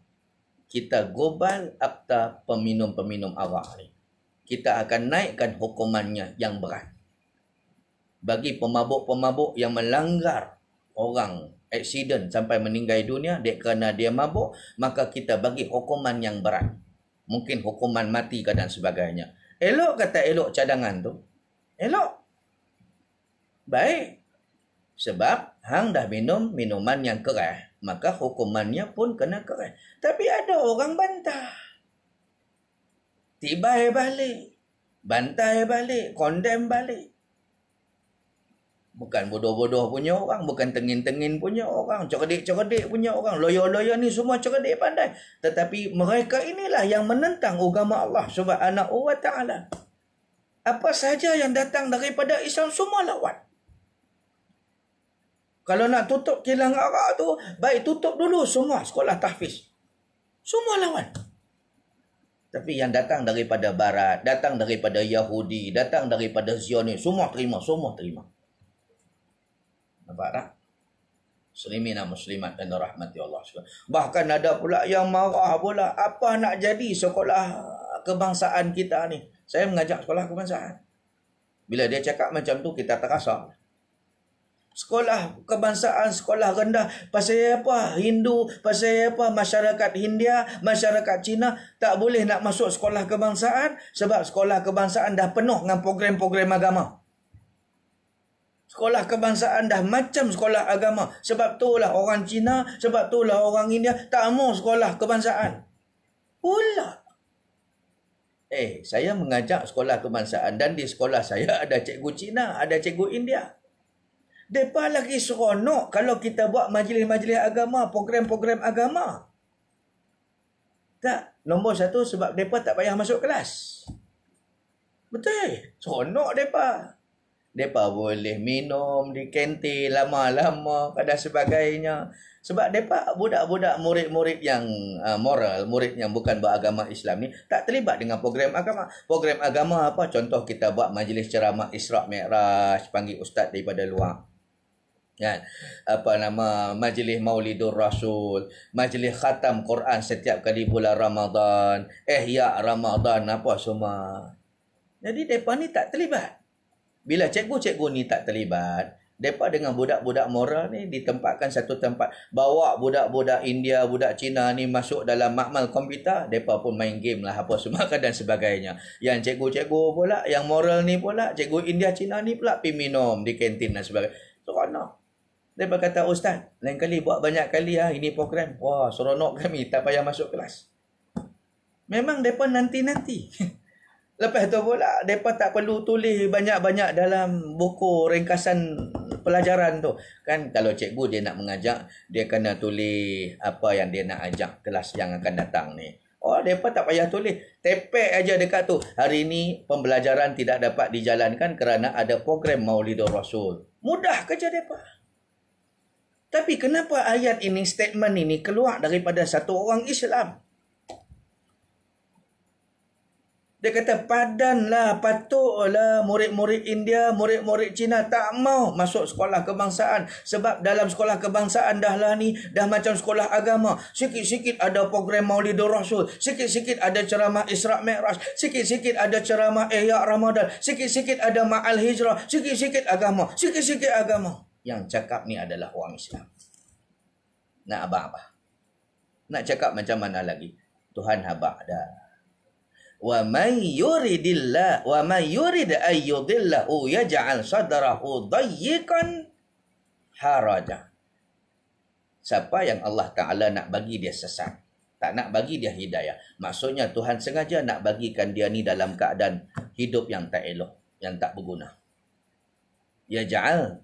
kita gobal apta peminum-peminum arak ni. Kita akan naikkan hukumannya yang berat. Bagi pemabuk-pemabuk yang melanggar orang aksiden sampai meninggal dunia dia kerana dia mabuk, maka kita bagi hukuman yang berat. Mungkin hukuman mati dan sebagainya. Elok kata elok cadangan tu. Elok. Baik. Sebab hang dah minum minuman yang keras maka hukumannya pun kena keras. Tapi ada orang bantah. Tiba eh balik. Bantah eh balik. Condemn balik. Bukan bodoh-bodoh punya orang. Bukan tengin-tengin punya orang. Cerdik-cerdik punya orang. Loyo-loyo ni semua cerdik pandai. Tetapi mereka inilah yang menentang agama Allah anak wa ta'ala. Apa sahaja yang datang daripada Islam semua lawan. Kalau nak tutup kilang arak tu, baik tutup dulu semua sekolah tahfiz. Semua lawan. Tapi yang datang daripada barat, datang daripada Yahudi, datang daripada Zionis, semua terima, semua terima. Nampak tak? Muslimin dan muslimat dan rahmati Allah. Bahkan ada pula yang marah pula. Apa nak jadi sekolah kebangsaan kita ni? Saya mengajak sekolah kebangsaan. Bila dia cakap macam tu, kita terasa sekolah kebangsaan sekolah rendah pasal apa Hindu pasal apa masyarakat India masyarakat Cina tak boleh nak masuk sekolah kebangsaan sebab sekolah kebangsaan dah penuh dengan program-program agama Sekolah kebangsaan dah macam sekolah agama. Sebab tu lah orang Cina, sebab tu lah orang India tak mau sekolah kebangsaan. Pula. Eh, saya mengajak sekolah kebangsaan dan di sekolah saya ada cikgu Cina, ada cikgu India. Depa lagi seronok kalau kita buat majlis-majlis agama, program-program agama. Tak, nombor satu sebab depa tak payah masuk kelas. Betul. Seronok depa. Depa boleh minum di kantin lama-lama pada sebagainya. Sebab depa budak-budak murid-murid yang ah, moral, murid yang bukan beragama Islam ni tak terlibat dengan program agama. Program agama apa? Contoh kita buat majlis ceramah Isra Mikraj, panggil ustaz daripada luar kan apa nama majlis maulidur rasul majlis khatam Quran setiap kali bulan Ramadan eh, ya Ramadan apa semua jadi depa ni tak terlibat bila cikgu-cikgu ni tak terlibat depa dengan budak-budak mora ni ditempatkan satu tempat bawa budak-budak India budak Cina ni masuk dalam makmal komputer depa pun main game lah apa semua kan dan sebagainya yang cikgu-cikgu pula yang moral ni pula cikgu India Cina ni pula pi minum di kantin dan sebagainya seronok so, dia kata ustaz, lain kali buat banyak kali ah ini program. Wah, seronok kami tak payah masuk kelas. Memang depa nanti-nanti. Lepas tu pula depa tak perlu tulis banyak-banyak dalam buku ringkasan pelajaran tu. Kan kalau cikgu dia nak mengajak, dia kena tulis apa yang dia nak ajak kelas yang akan datang ni. Oh, depa tak payah tulis. Tepek aja dekat tu. Hari ini pembelajaran tidak dapat dijalankan kerana ada program Maulidur Rasul. Mudah kerja depa. Tapi kenapa ayat ini, statement ini keluar daripada satu orang Islam? Dia kata, padanlah, patutlah murid-murid India, murid-murid Cina tak mau masuk sekolah kebangsaan. Sebab dalam sekolah kebangsaan dah lah ni, dah macam sekolah agama. Sikit-sikit ada program Maulidur Rasul. Sikit-sikit ada ceramah Isra' Mi'raj. Sikit-sikit ada ceramah Ihya' Ramadan. Sikit-sikit ada Ma'al Hijrah. Sikit-sikit agama. Sikit-sikit agama yang cakap ni adalah orang Islam. Nak abang apa? Nak cakap macam mana lagi? Tuhan habaq dah. Wa may yuridillah wa may yurid ay yudillahu yaj'al sadrahu dayyikan haraja. Siapa yang Allah Ta'ala nak bagi dia sesat. Tak nak bagi dia hidayah. Maksudnya Tuhan sengaja nak bagikan dia ni dalam keadaan hidup yang tak elok. Yang tak berguna. Ya ja'al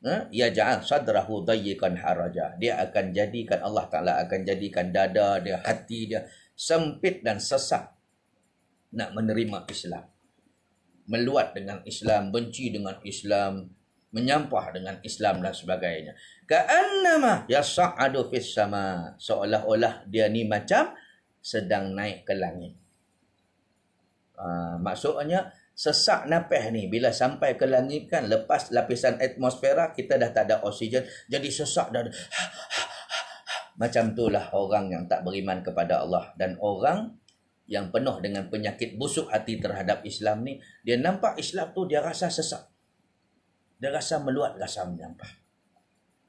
Ha? ya ja'al sadrahu dayyikan haraja dia akan jadikan Allah taala akan jadikan dada dia hati dia sempit dan sesak nak menerima Islam meluat dengan Islam benci dengan Islam menyampah dengan Islam dan sebagainya ka'annama yas'adu fis sama seolah-olah dia ni macam sedang naik ke langit uh, maksudnya sesak nafas ni bila sampai ke langit kan lepas lapisan atmosfera kita dah tak ada oksigen jadi sesak dah macam itulah orang yang tak beriman kepada Allah dan orang yang penuh dengan penyakit busuk hati terhadap Islam ni dia nampak Islam tu dia rasa sesak dia rasa meluat rasa menyampah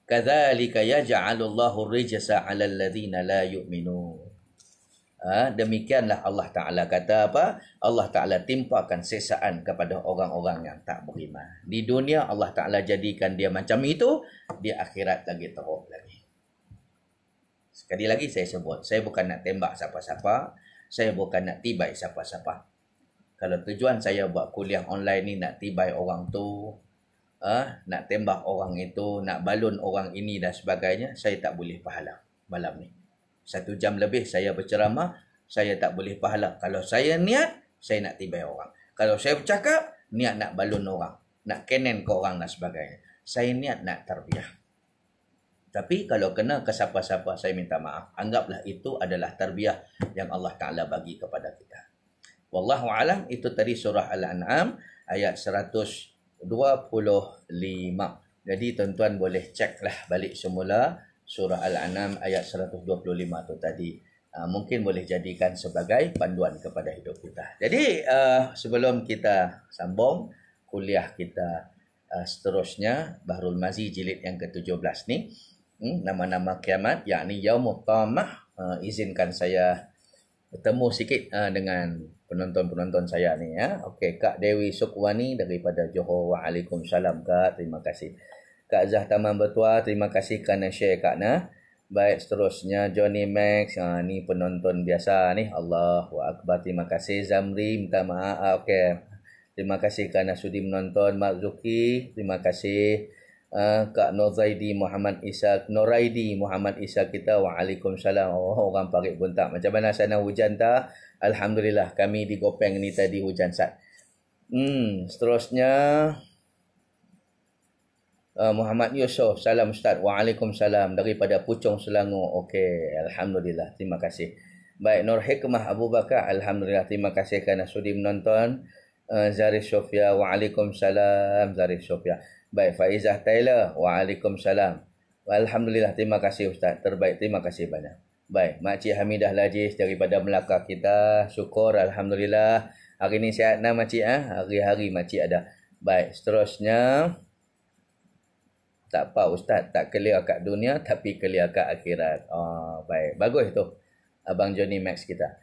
kadzalika yaj'alullahu rijsa 'alal ladzina la yu'minun Ha, demikianlah Allah Taala kata apa? Allah Taala timpakan sesaan kepada orang-orang yang tak beriman. Di dunia Allah Taala jadikan dia macam itu, di akhirat lagi teruk lagi. Sekali lagi saya sebut, saya bukan nak tembak siapa-siapa, saya bukan nak tibai siapa-siapa. Kalau tujuan saya buat kuliah online ni nak tibai orang tu, ah nak tembak orang itu, nak balun orang ini dan sebagainya, saya tak boleh pahala malam ni satu jam lebih saya berceramah, saya tak boleh pahala. Kalau saya niat, saya nak tiba orang. Kalau saya bercakap, niat nak balun orang. Nak kenen ke orang dan sebagainya. Saya niat nak terbiah. Tapi kalau kena ke siapa-siapa, saya minta maaf. Anggaplah itu adalah terbiah yang Allah Ta'ala bagi kepada kita. Wallahu alam itu tadi surah Al-An'am ayat 125. Jadi tuan-tuan boleh ceklah balik semula surah Al-An'am ayat 125 itu tadi uh, mungkin boleh jadikan sebagai panduan kepada hidup kita. Jadi uh, sebelum kita sambung kuliah kita uh, seterusnya Bahrul Mazi jilid yang ke-17 ni hmm, nama-nama kiamat yakni yaumul qamah uh, izinkan saya bertemu sikit uh, dengan penonton-penonton saya ni ya. Okey Kak Dewi Sukwani daripada Johor. Waalaikumsalam Kak. Terima kasih. Kak Zah Taman Bertua, terima kasih kerana share Kak Nah. Baik, seterusnya Johnny Max, ha, ni penonton biasa ni. wa Akbar, terima kasih. Zamri, minta maaf. Ha, ah, okay. Terima kasih kerana sudi menonton. Mak Zuki, terima kasih. Uh, Kak Nozaidi Muhammad Isa Noraidi Muhammad Isa kita Waalaikumsalam oh, Orang parik pun tak Macam mana sana hujan tak Alhamdulillah Kami di Gopeng ni tadi hujan sat Hmm, seterusnya Uh, Muhammad Yusof. Salam Ustaz. Waalaikumsalam. Daripada Pucung Selangor. Okey. Alhamdulillah. Terima kasih. Baik. Nur Hikmah Abu Bakar. Alhamdulillah. Terima kasih kerana sudi menonton. Uh, Zarif Sofia. Waalaikumsalam. Zarif Sofia. Baik. Faizah Taylor. Waalaikumsalam. Alhamdulillah. Terima kasih Ustaz. Terbaik. Terima kasih banyak. Baik. Makcik Hamidah Lajis daripada Melaka kita. Syukur. Alhamdulillah. Hari ini sihat nak makcik? Ha? Hari-hari makcik ada. Baik. Seterusnya. Seterusnya tak apa ustaz tak clear kat dunia tapi clear kat akhirat. Oh baik. Bagus tu. Abang Johnny Max kita.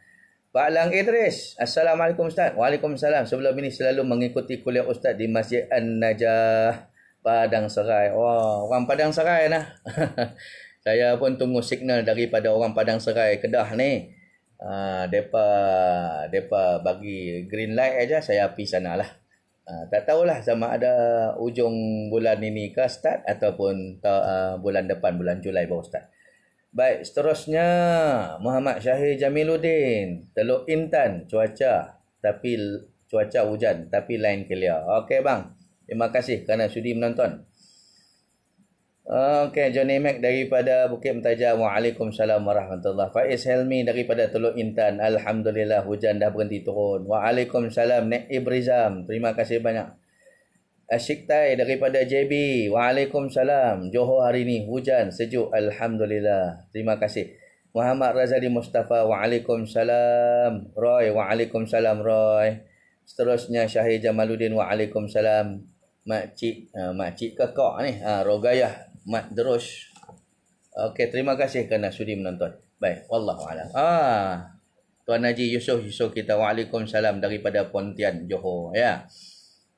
Pak Lang Idris. Assalamualaikum ustaz. Waalaikumsalam. Sebelum ini selalu mengikuti kuliah ustaz di Masjid An-Najah Padang Serai. Wah, oh, orang Padang Serai nah. Saya pun tunggu signal daripada orang Padang Serai Kedah ni. Ah, uh, depa depa bagi green light aja saya pergi sanalah. Ha, tak tahulah sama ada ujung bulan ini ke start ataupun ta, uh, bulan depan bulan Julai baru start. Baik, seterusnya Muhammad Syahir Jamiluddin, Teluk Intan, cuaca tapi cuaca hujan tapi lain kelia. Okey bang. Terima kasih kerana sudi menonton. Okey, Johnny Mac daripada Bukit Mentajam. Waalaikumsalam warahmatullahi Faiz Helmi daripada Teluk Intan. Alhamdulillah hujan dah berhenti turun. Waalaikumsalam Nek Ibrizam. Terima kasih banyak. Asyik Tai daripada JB. Waalaikumsalam. Johor hari ini hujan sejuk. Alhamdulillah. Terima kasih. Muhammad Razali Mustafa. Waalaikumsalam. Roy. Waalaikumsalam Roy. Seterusnya Syahir Jamaluddin. Waalaikumsalam. Makcik, uh, makcik kekok ni. Uh, rogayah. Mat Derosh. Okey, terima kasih kerana sudi menonton. Baik, wallahu a'lam. Ah. Tuan Haji Yusof Yusof kita Waalaikumsalam daripada Pontian Johor ya.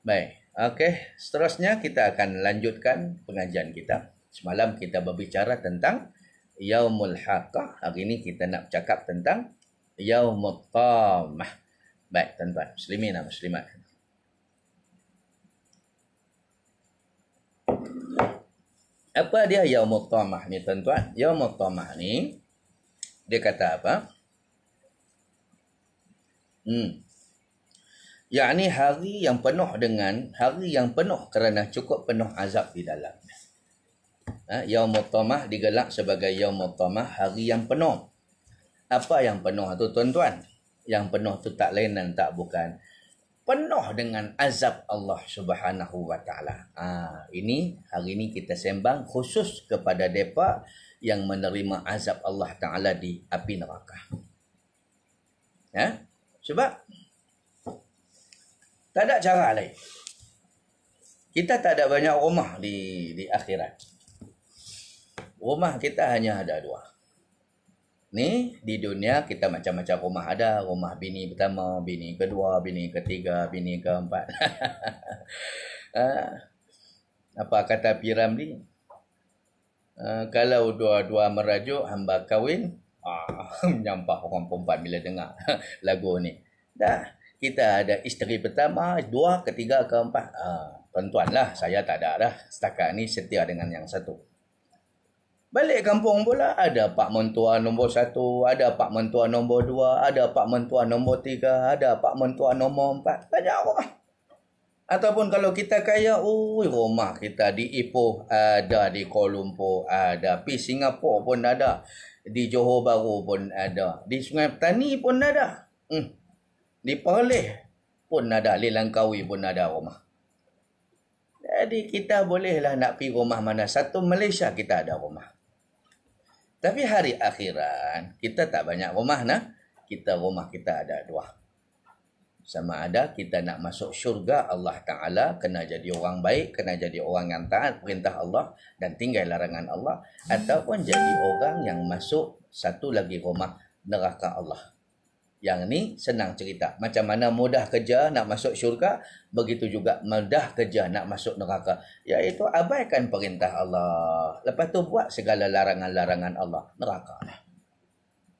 Baik. Okey, seterusnya kita akan lanjutkan pengajian kita. Semalam kita berbicara tentang Yaumul Haqqah. Hari ini kita nak cakap tentang Yaumul Qamah. Baik, tuan-tuan, muslimin dan muslimat. apa dia yaumut tamah ni tuan-tuan yaumut tamah ni dia kata apa hmm yakni hari yang penuh dengan hari yang penuh kerana cukup penuh azab di dalamnya ha yaumut tamah digelak sebagai yaumut tamah hari yang penuh apa yang penuh tu tuan-tuan yang penuh tu tak lain dan tak bukan penuh dengan azab Allah Subhanahu wa taala. Ha, ini hari ini kita sembang khusus kepada depa yang menerima azab Allah taala di api neraka. Ya? Sebab tak ada cara lain. Kita tak ada banyak rumah di di akhirat. Rumah kita hanya ada dua ni di dunia kita macam-macam rumah ada rumah bini pertama bini kedua bini ketiga bini keempat ah, apa kata piram ni ah, kalau dua-dua merajuk hamba kahwin ah menyampah orang perempuan bila dengar lagu ni dah kita ada isteri pertama dua ketiga keempat ah, tuan-tuan lah saya tak ada dah setakat ni setia dengan yang satu Balik kampung pula ada pak mentua nombor satu, ada pak mentua nombor dua, ada pak mentua nombor tiga, ada pak mentua nombor empat. Banyak rumah. Ataupun kalau kita kaya, oh, rumah kita di Ipoh ada, di Kuala Lumpur ada, di Singapura pun ada, di Johor Bahru pun ada, di Sungai Petani pun ada, hmm. di Perleh pun ada, di Langkawi pun ada rumah. Jadi kita bolehlah nak pergi rumah mana. Satu Malaysia kita ada rumah. Tapi hari akhiran kita tak banyak rumah nah. Kita rumah kita ada dua. Sama ada kita nak masuk syurga Allah Ta'ala, kena jadi orang baik, kena jadi orang yang taat perintah Allah dan tinggal larangan Allah. Ataupun jadi orang yang masuk satu lagi rumah neraka Allah. Yang ni senang cerita. Macam mana mudah kerja nak masuk syurga, begitu juga mudah kerja nak masuk neraka. Iaitu abaikan perintah Allah. Lepas tu buat segala larangan-larangan Allah. Neraka lah.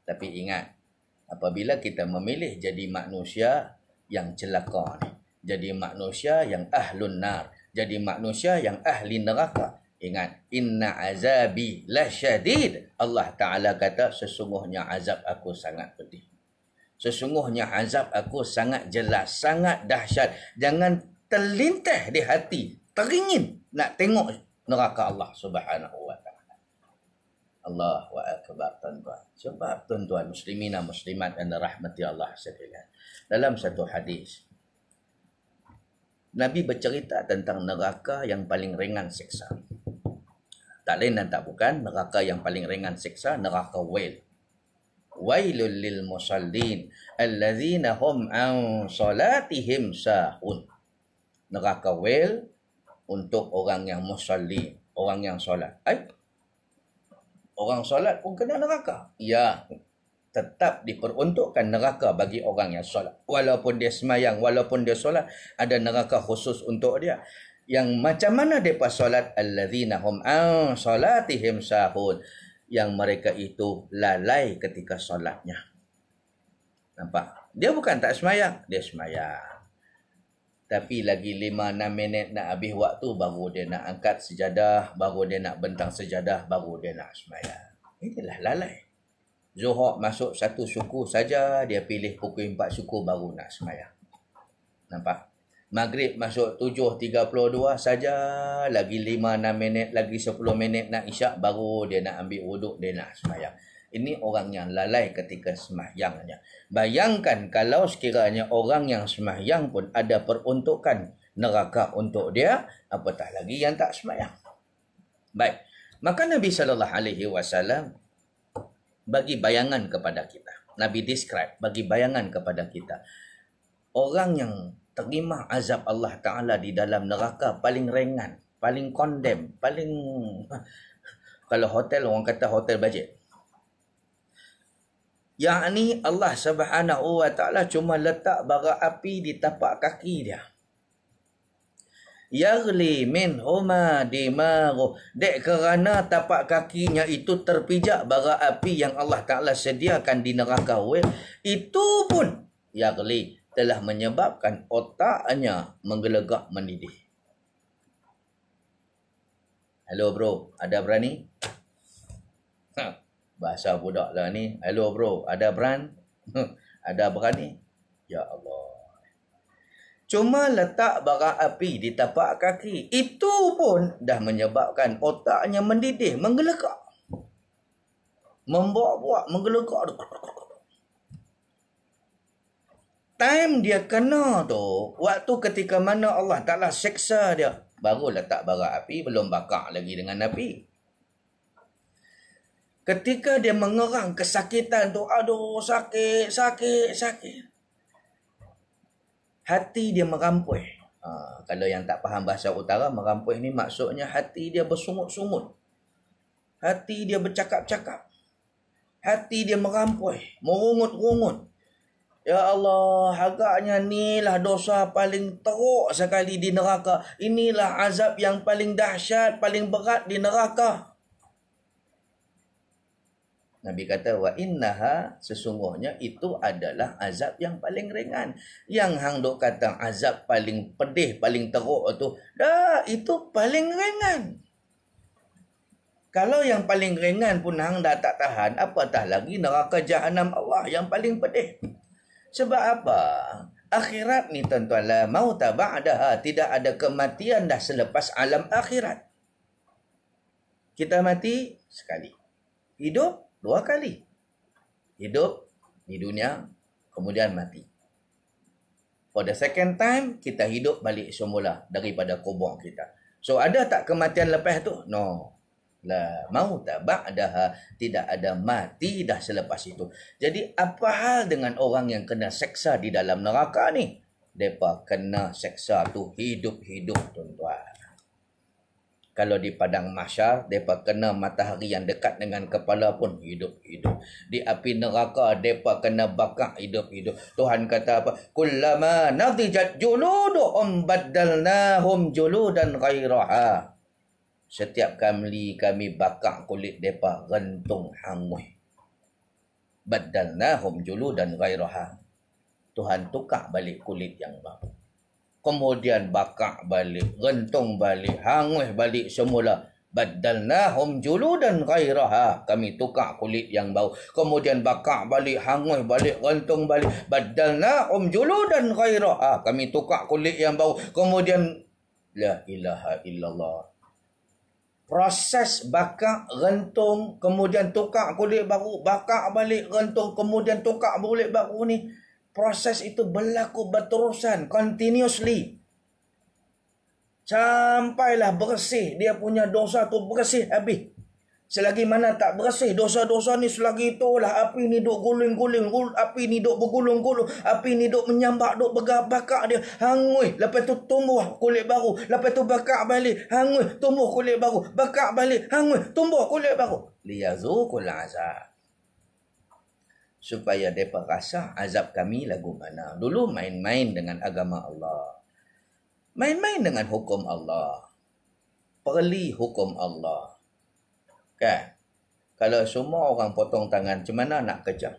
Tapi ingat, apabila kita memilih jadi manusia yang celaka ni. Jadi manusia yang ahlun nar. Jadi manusia yang ahli neraka. Ingat, inna azabi lasyadid. Allah Ta'ala kata, sesungguhnya azab aku sangat pedih. Sesungguhnya azab aku sangat jelas, sangat dahsyat. Jangan terlintah di hati, teringin nak tengok neraka Allah Subhanahu wa taala. Allahu akbar tuan-tuan. Sebab tuan-tuan muslimin muslimat yang rahmati Allah sekalian. Dalam satu hadis Nabi bercerita tentang neraka yang paling ringan siksa. Tak lain dan tak bukan, neraka yang paling ringan siksa, neraka whale wailul lil musallin allazina hum an salatihim sahun neraka wail untuk orang yang musalli orang yang solat ai orang solat pun kena neraka ya tetap diperuntukkan neraka bagi orang yang solat walaupun dia semayang walaupun dia solat ada neraka khusus untuk dia yang macam mana depa solat al hum an salatihim sahun yang mereka itu lalai ketika solatnya. Nampak? Dia bukan tak semayang. Dia semayang. Tapi lagi lima enam minit nak habis waktu, baru dia nak angkat sejadah, baru dia nak bentang sejadah, baru dia nak semayang. Inilah lalai. zohok masuk satu suku saja, dia pilih pukul empat suku, baru nak semayang. Nampak? Maghrib masuk 7.32 saja lagi 5-6 minit, lagi 10 minit nak isyak, baru dia nak ambil wuduk, dia nak semayang. Ini orang yang lalai ketika semayangnya. Bayangkan kalau sekiranya orang yang semayang pun ada peruntukan neraka untuk dia, apatah lagi yang tak semayang. Baik. Maka Nabi sallallahu alaihi wasallam bagi bayangan kepada kita. Nabi describe bagi bayangan kepada kita. Orang yang terima azab Allah Ta'ala di dalam neraka paling ringan, paling kondem, paling... Kalau hotel, orang kata hotel bajet. Yang ini Allah Subhanahu Wa Ta'ala cuma letak bara api di tapak kaki dia. Yagli min huma dimaru. Dek kerana tapak kakinya itu terpijak bara api yang Allah Ta'ala sediakan di neraka. Itu pun yagli telah menyebabkan otaknya menggelegak mendidih. Hello bro, ada berani? Ha, bahasa budak lah ni. Hello bro, ada berani? ada berani? Ya Allah. Cuma letak bara api di tapak kaki. Itu pun dah menyebabkan otaknya mendidih, menggelegak. Membuat-buat, menggelegak time dia kena tu, waktu ketika mana Allah Ta'ala seksa dia, baru letak bara api, belum bakar lagi dengan api. Ketika dia mengerang kesakitan tu, aduh sakit, sakit, sakit. Hati dia merampui. Ha, kalau yang tak faham bahasa utara, merampui ni maksudnya hati dia bersungut-sungut. Hati dia bercakap-cakap. Hati dia merampui, merungut-rungut. Ya Allah, agaknya inilah dosa paling teruk sekali di neraka. Inilah azab yang paling dahsyat, paling berat di neraka. Nabi kata, wa innaha sesungguhnya itu adalah azab yang paling ringan. Yang hang dok kata azab paling pedih, paling teruk tu, dah itu paling ringan. Kalau yang paling ringan pun hang dah tak tahan, apatah lagi neraka jahanam Allah yang paling pedih. Sebab apa? Akhirat ni tuan-tuan lah. Mau tabak Tidak ada kematian dah selepas alam akhirat. Kita mati sekali. Hidup dua kali. Hidup di dunia kemudian mati. For the second time, kita hidup balik semula daripada kubur kita. So, ada tak kematian lepas tu? No la mauta ba'daha tidak ada mati dah selepas itu. Jadi apa hal dengan orang yang kena seksa di dalam neraka ni? Depa kena seksa tu hidup-hidup tuan-tuan. Kalau di padang mahsyar, depa kena matahari yang dekat dengan kepala pun hidup-hidup. Di api neraka depa kena bakar hidup-hidup. Tuhan kata apa? Kullama nadijat juludu um baddalnahum juludan ghairaha. Setiap kami kami bakar kulit mereka, rentung hangui. Badalnahum julu dan gairaha. Tuhan tukar balik kulit yang baru. Kemudian bakar balik, rentung balik, hangui balik semula. Badalnahum julu dan gairaha. Kami tukar kulit yang baru. Kemudian bakar balik, hangui balik, rentung balik. Badalnahum julu dan gairaha. Kami tukar kulit yang baru. Kemudian... La ilaha illallah proses bakar rentung kemudian tukar kulit baru bakar balik rentung kemudian tukar kulit baru ni proses itu berlaku berterusan continuously sampailah bersih dia punya dosa tu bersih habis Selagi mana tak bersih dosa-dosa ni selagi itulah api ni duk guling-guling, api ni duk bergulung-gulung, api ni duk menyambak, duk bakar dia. Hangui, lepas tu tumbuh kulit baru, lepas tu bakak balik. Hangui, tumbuh kulit baru, bakak balik. Hangui, tumbuh kulit baru. Liyazukul azab. Supaya mereka rasa azab kami lagu mana. Dulu main-main dengan agama Allah. Main-main dengan hukum Allah. Perli hukum Allah. Kan? Kalau semua orang potong tangan, macam mana nak kerja?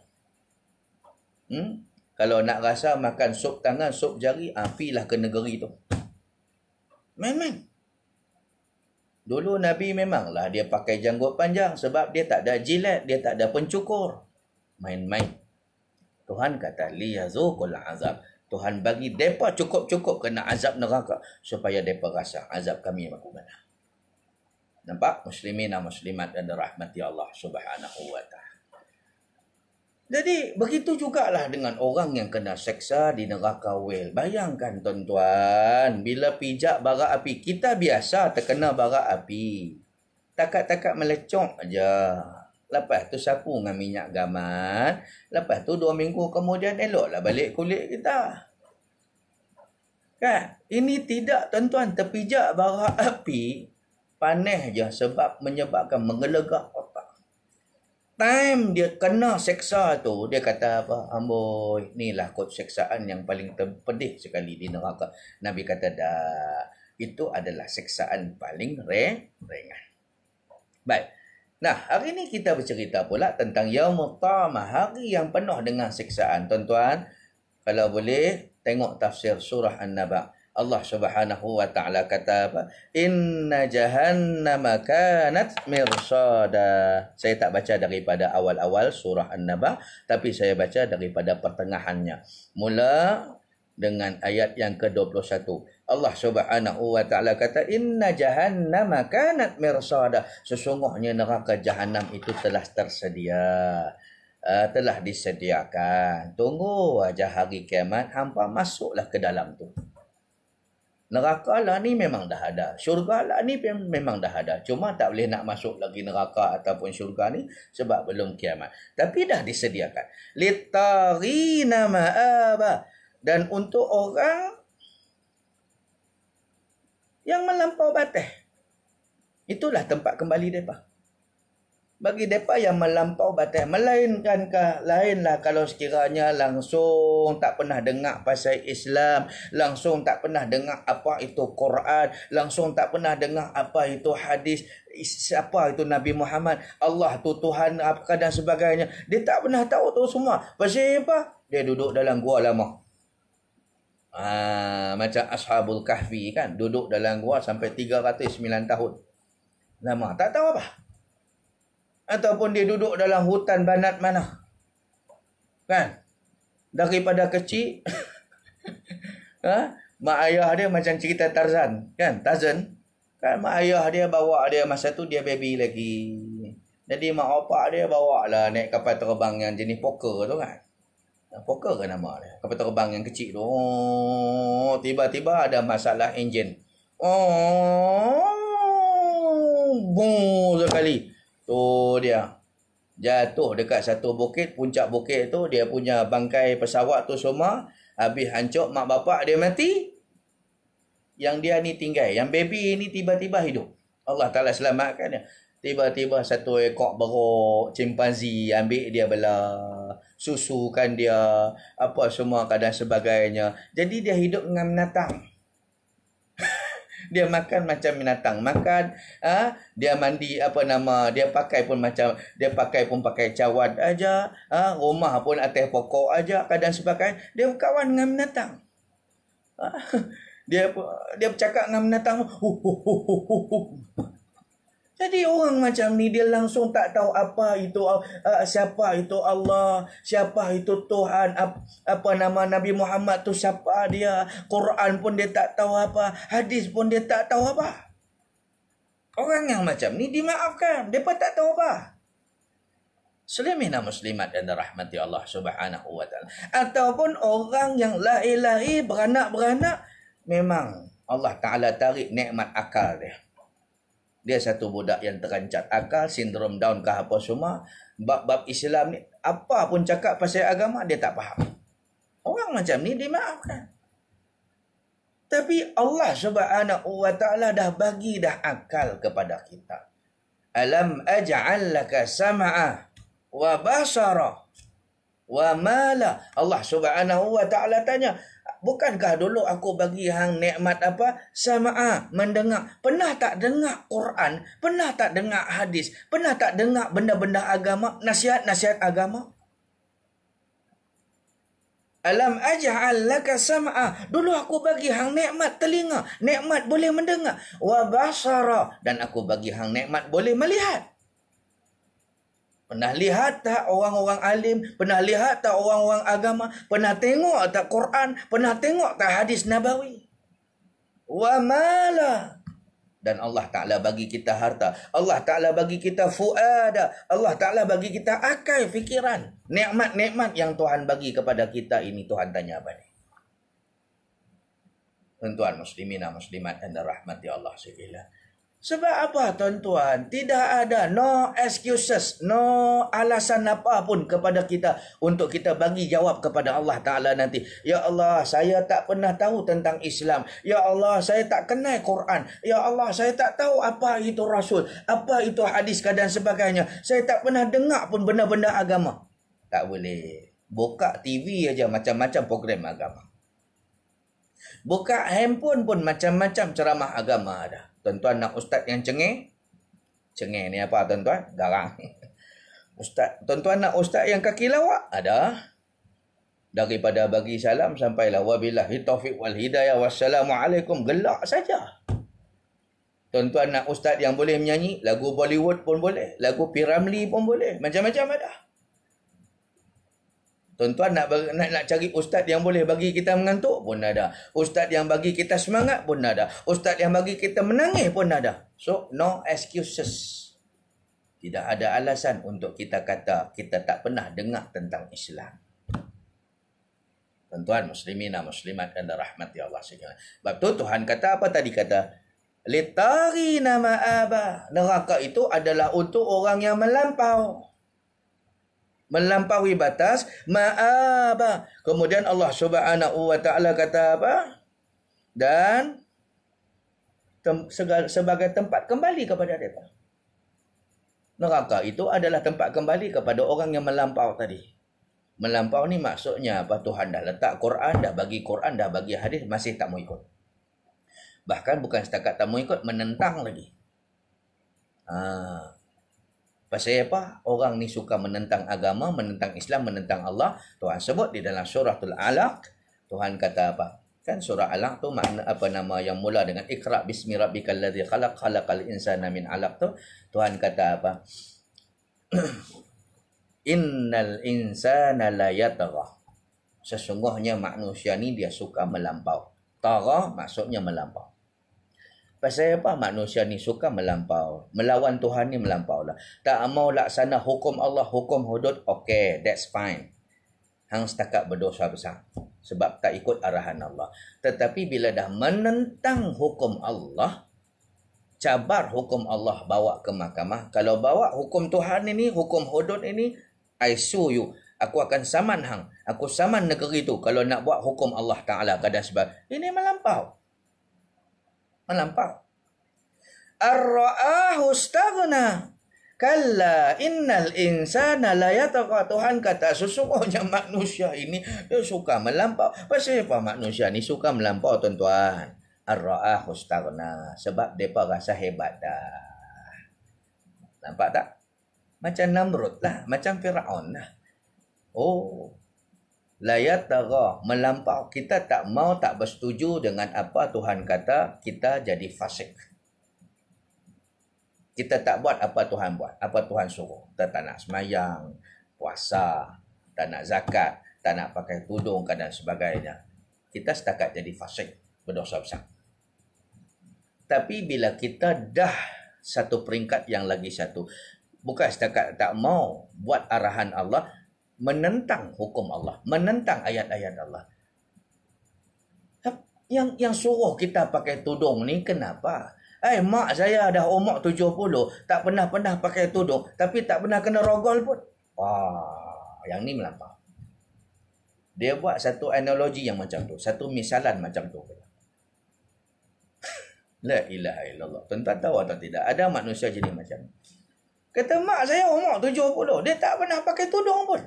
Hmm? Kalau nak rasa makan sup tangan, sup jari, ah, pilah ke negeri tu. Memang. Dulu Nabi memanglah dia pakai janggut panjang sebab dia tak ada jilat, dia tak ada pencukur. Main-main. Tuhan kata, liyazukul azab. Tuhan bagi mereka cukup-cukup kena azab neraka supaya mereka rasa azab kami macam mana. Nampak? Muslimin muslimat dan rahmati Allah subhanahu wa ta'ala. Jadi, begitu juga lah dengan orang yang kena seksa di neraka wil. Bayangkan tuan-tuan, bila pijak bara api, kita biasa terkena bara api. Takat-takat melecok aja. Lepas tu sapu dengan minyak gamat. Lepas tu dua minggu kemudian eloklah balik kulit kita. Kan? Ini tidak tuan-tuan terpijak bara api panas je sebab menyebabkan mengelegak otak. Time dia kena seksa tu, dia kata apa? Amboi, inilah kot seksaan yang paling terpedih sekali di neraka. Nabi kata, dah, itu adalah seksaan paling ring, ringan. Baik. Nah, hari ini kita bercerita pula tentang Yaumul Tamah, hari yang penuh dengan seksaan. Tuan-tuan, kalau boleh tengok tafsir surah An-Naba'. Allah Subhanahu wa taala kata apa? Inna jahannama kanat mirsada. Saya tak baca daripada awal-awal surah An-Naba, tapi saya baca daripada pertengahannya. Mula dengan ayat yang ke-21. Allah Subhanahu wa taala kata inna jahannama kanat mirsada. Sesungguhnya neraka jahanam itu telah tersedia. Uh, telah disediakan. Tunggu aja hari kiamat hampa masuklah ke dalam tu. Neraka lah ni memang dah ada. Syurga lah ni memang dah ada. Cuma tak boleh nak masuk lagi neraka ataupun syurga ni sebab belum kiamat. Tapi dah disediakan. Littarina ma'aba. Dan untuk orang yang melampau batas. Itulah tempat kembali mereka bagi mereka yang melampau batas. Melainkan ke, lainlah kalau sekiranya langsung tak pernah dengar pasal Islam. Langsung tak pernah dengar apa itu Quran. Langsung tak pernah dengar apa itu hadis. Siapa itu Nabi Muhammad. Allah tu Tuhan apakah dan sebagainya. Dia tak pernah tahu tu semua. Pasal apa? Dia duduk dalam gua lama. Ah, macam Ashabul Kahfi kan. Duduk dalam gua sampai 309 tahun. Lama. Tak tahu apa ataupun dia duduk dalam hutan banat mana kan daripada kecil ha? mak ayah dia macam cerita Tarzan kan Tarzan kan mak ayah dia bawa dia masa tu dia baby lagi jadi mak opak dia bawa lah naik kapal terbang yang jenis poker tu kan ha, poker kan nama dia kapal terbang yang kecil tu oh, tiba-tiba ada masalah enjin oh boom sekali tu dia jatuh dekat satu bukit puncak bukit tu dia punya bangkai pesawat tu semua habis hancur mak bapak dia mati yang dia ni tinggal yang baby ni tiba-tiba hidup Allah Ta'ala selamatkan dia tiba-tiba satu ekor beruk cimpanzi ambil dia bela susukan dia apa semua keadaan sebagainya jadi dia hidup dengan menatang dia makan macam binatang makan ah ha? dia mandi apa nama dia pakai pun macam dia pakai pun pakai cawat aja ah ha? rumah pun atas pokok aja kadang sebagainya dia kawan dengan binatang ha? dia dia bercakap dengan binatang jadi orang macam ni dia langsung tak tahu apa itu uh, siapa itu Allah, siapa itu Tuhan, ap, apa nama Nabi Muhammad tu siapa dia, Quran pun dia tak tahu apa, hadis pun dia tak tahu apa. Orang yang macam ni dimaafkan, dia pun tak tahu apa. Muslimin muslimat yang Rahmati Allah Subhanahu wa taala. Ataupun orang yang la ilahi beranak-beranak memang Allah Taala tarik nikmat akal dia dia satu budak yang terancat akal, sindrom down ke apa semua. Bab-bab Islam ni, apa pun cakap pasal agama, dia tak faham. Orang macam ni dimaafkan. Tapi Allah subhanahu wa ta'ala dah bagi dah akal kepada kita. Alam aja'al laka sama'ah wa basara wa mala. Allah subhanahu wa ta'ala tanya, bukankah dulu aku bagi hang nikmat apa samaa ah, mendengar pernah tak dengar Quran pernah tak dengar hadis pernah tak dengar benda-benda agama nasihat-nasihat agama Alam aj'al laka sam'a. Ah. Dulu aku bagi hang nikmat telinga, nikmat boleh mendengar, wa basara dan aku bagi hang nikmat boleh melihat. Pernah lihat tak orang-orang alim? Pernah lihat tak orang-orang agama? Pernah tengok tak Quran? Pernah tengok tak hadis Nabawi? Wa mala dan Allah Ta'ala bagi kita harta. Allah Ta'ala bagi kita fu'ada. Allah Ta'ala bagi kita akal fikiran. Nikmat-nikmat yang Tuhan bagi kepada kita ini. Tuhan tanya apa ni? Tuan-tuan muslimina muslimat Anda rahmati Allah sekalian. Sebab apa tuan-tuan? Tidak ada no excuses, no alasan apa pun kepada kita untuk kita bagi jawab kepada Allah Ta'ala nanti. Ya Allah, saya tak pernah tahu tentang Islam. Ya Allah, saya tak kenal Quran. Ya Allah, saya tak tahu apa itu Rasul, apa itu hadis dan sebagainya. Saya tak pernah dengar pun benda-benda agama. Tak boleh. Buka TV aja macam-macam program agama. Buka handphone pun macam-macam ceramah agama dah tuan-tuan nak ustaz yang cengeng cengeng ni apa tuan-tuan garang ustaz tuan-tuan nak ustaz yang kaki lawak ada daripada bagi salam sampailah wabillahi taufiq wal hidayah wassalamualaikum gelak saja tuan-tuan nak ustaz yang boleh menyanyi lagu bollywood pun boleh lagu piramli pun boleh macam-macam ada -macam Tuan-tuan nak, nak, nak cari ustaz yang boleh bagi kita mengantuk pun ada. Ustaz yang bagi kita semangat pun ada. Ustaz yang bagi kita menangis pun ada. So, no excuses. Tidak ada alasan untuk kita kata kita tak pernah dengar tentang Islam. Tuan-tuan muslimin muslimat dan rahmat ya Allah sekalian. Sebab tu Tuhan kata apa tadi kata? Litari nama aba. Neraka itu adalah untuk orang yang melampau melampaui batas ma'aba kemudian Allah Subhanahu wa taala kata apa dan tem, segala, sebagai tempat kembali kepada dia neraka itu adalah tempat kembali kepada orang yang melampau tadi melampau ni maksudnya apa Tuhan dah letak Quran dah bagi Quran dah bagi hadis masih tak mau ikut bahkan bukan setakat tak mau ikut menentang lagi ah Pasal apa? Orang ni suka menentang agama, menentang Islam, menentang Allah. Tuhan sebut di dalam surah Tul Alaq. Tuhan kata apa? Kan surah Alaq tu makna apa nama yang mula dengan Iqra bismi Rabbi ladzi khalaq khalaqal insana min alaq tu Tuhan kata apa? Innal insana layatagha. Sesungguhnya manusia ni dia suka melampau. Tagha maksudnya melampau. Pasal apa manusia ni suka melampau. Melawan Tuhan ni melampau lah. Tak mau laksana hukum Allah, hukum hudud. Okay, that's fine. Hang setakat berdosa besar. Sebab tak ikut arahan Allah. Tetapi bila dah menentang hukum Allah, cabar hukum Allah bawa ke mahkamah. Kalau bawa hukum Tuhan ini, hukum hudud ini, I sue you. Aku akan saman hang. Aku saman negeri tu kalau nak buat hukum Allah Ta'ala. Kadang sebab ini melampau melampau. Ah, Ar-ra'ahu stagna. Kalla innal insana layataka. Tuhan kata sesungguhnya manusia ini suka melampau. Pasti apa manusia ni suka melampau tuan-tuan? Ar-ra'ahu stagna. Sebab mereka rasa hebat dah. Nampak tak? Macam Namrud lah. Macam Fir'aun lah. Oh, layat tara melampau kita tak mau tak bersetuju dengan apa Tuhan kata kita jadi fasik kita tak buat apa Tuhan buat apa Tuhan suruh kita tak nak semayang puasa tak nak zakat tak nak pakai tudung dan sebagainya kita setakat jadi fasik berdosa besar tapi bila kita dah satu peringkat yang lagi satu bukan setakat tak mau buat arahan Allah menentang hukum Allah, menentang ayat-ayat Allah. Yang yang suruh kita pakai tudung ni kenapa? Eh, mak saya dah umur puluh, tak pernah-pernah pakai tudung, tapi tak pernah kena rogol pun. Wah, yang ni melampau. Dia buat satu analogi yang macam tu, satu misalan macam tu. La ilaha illallah. tuan tahu atau tidak, ada manusia jadi macam ni. Kata mak saya umur puluh, dia tak pernah pakai tudung pun.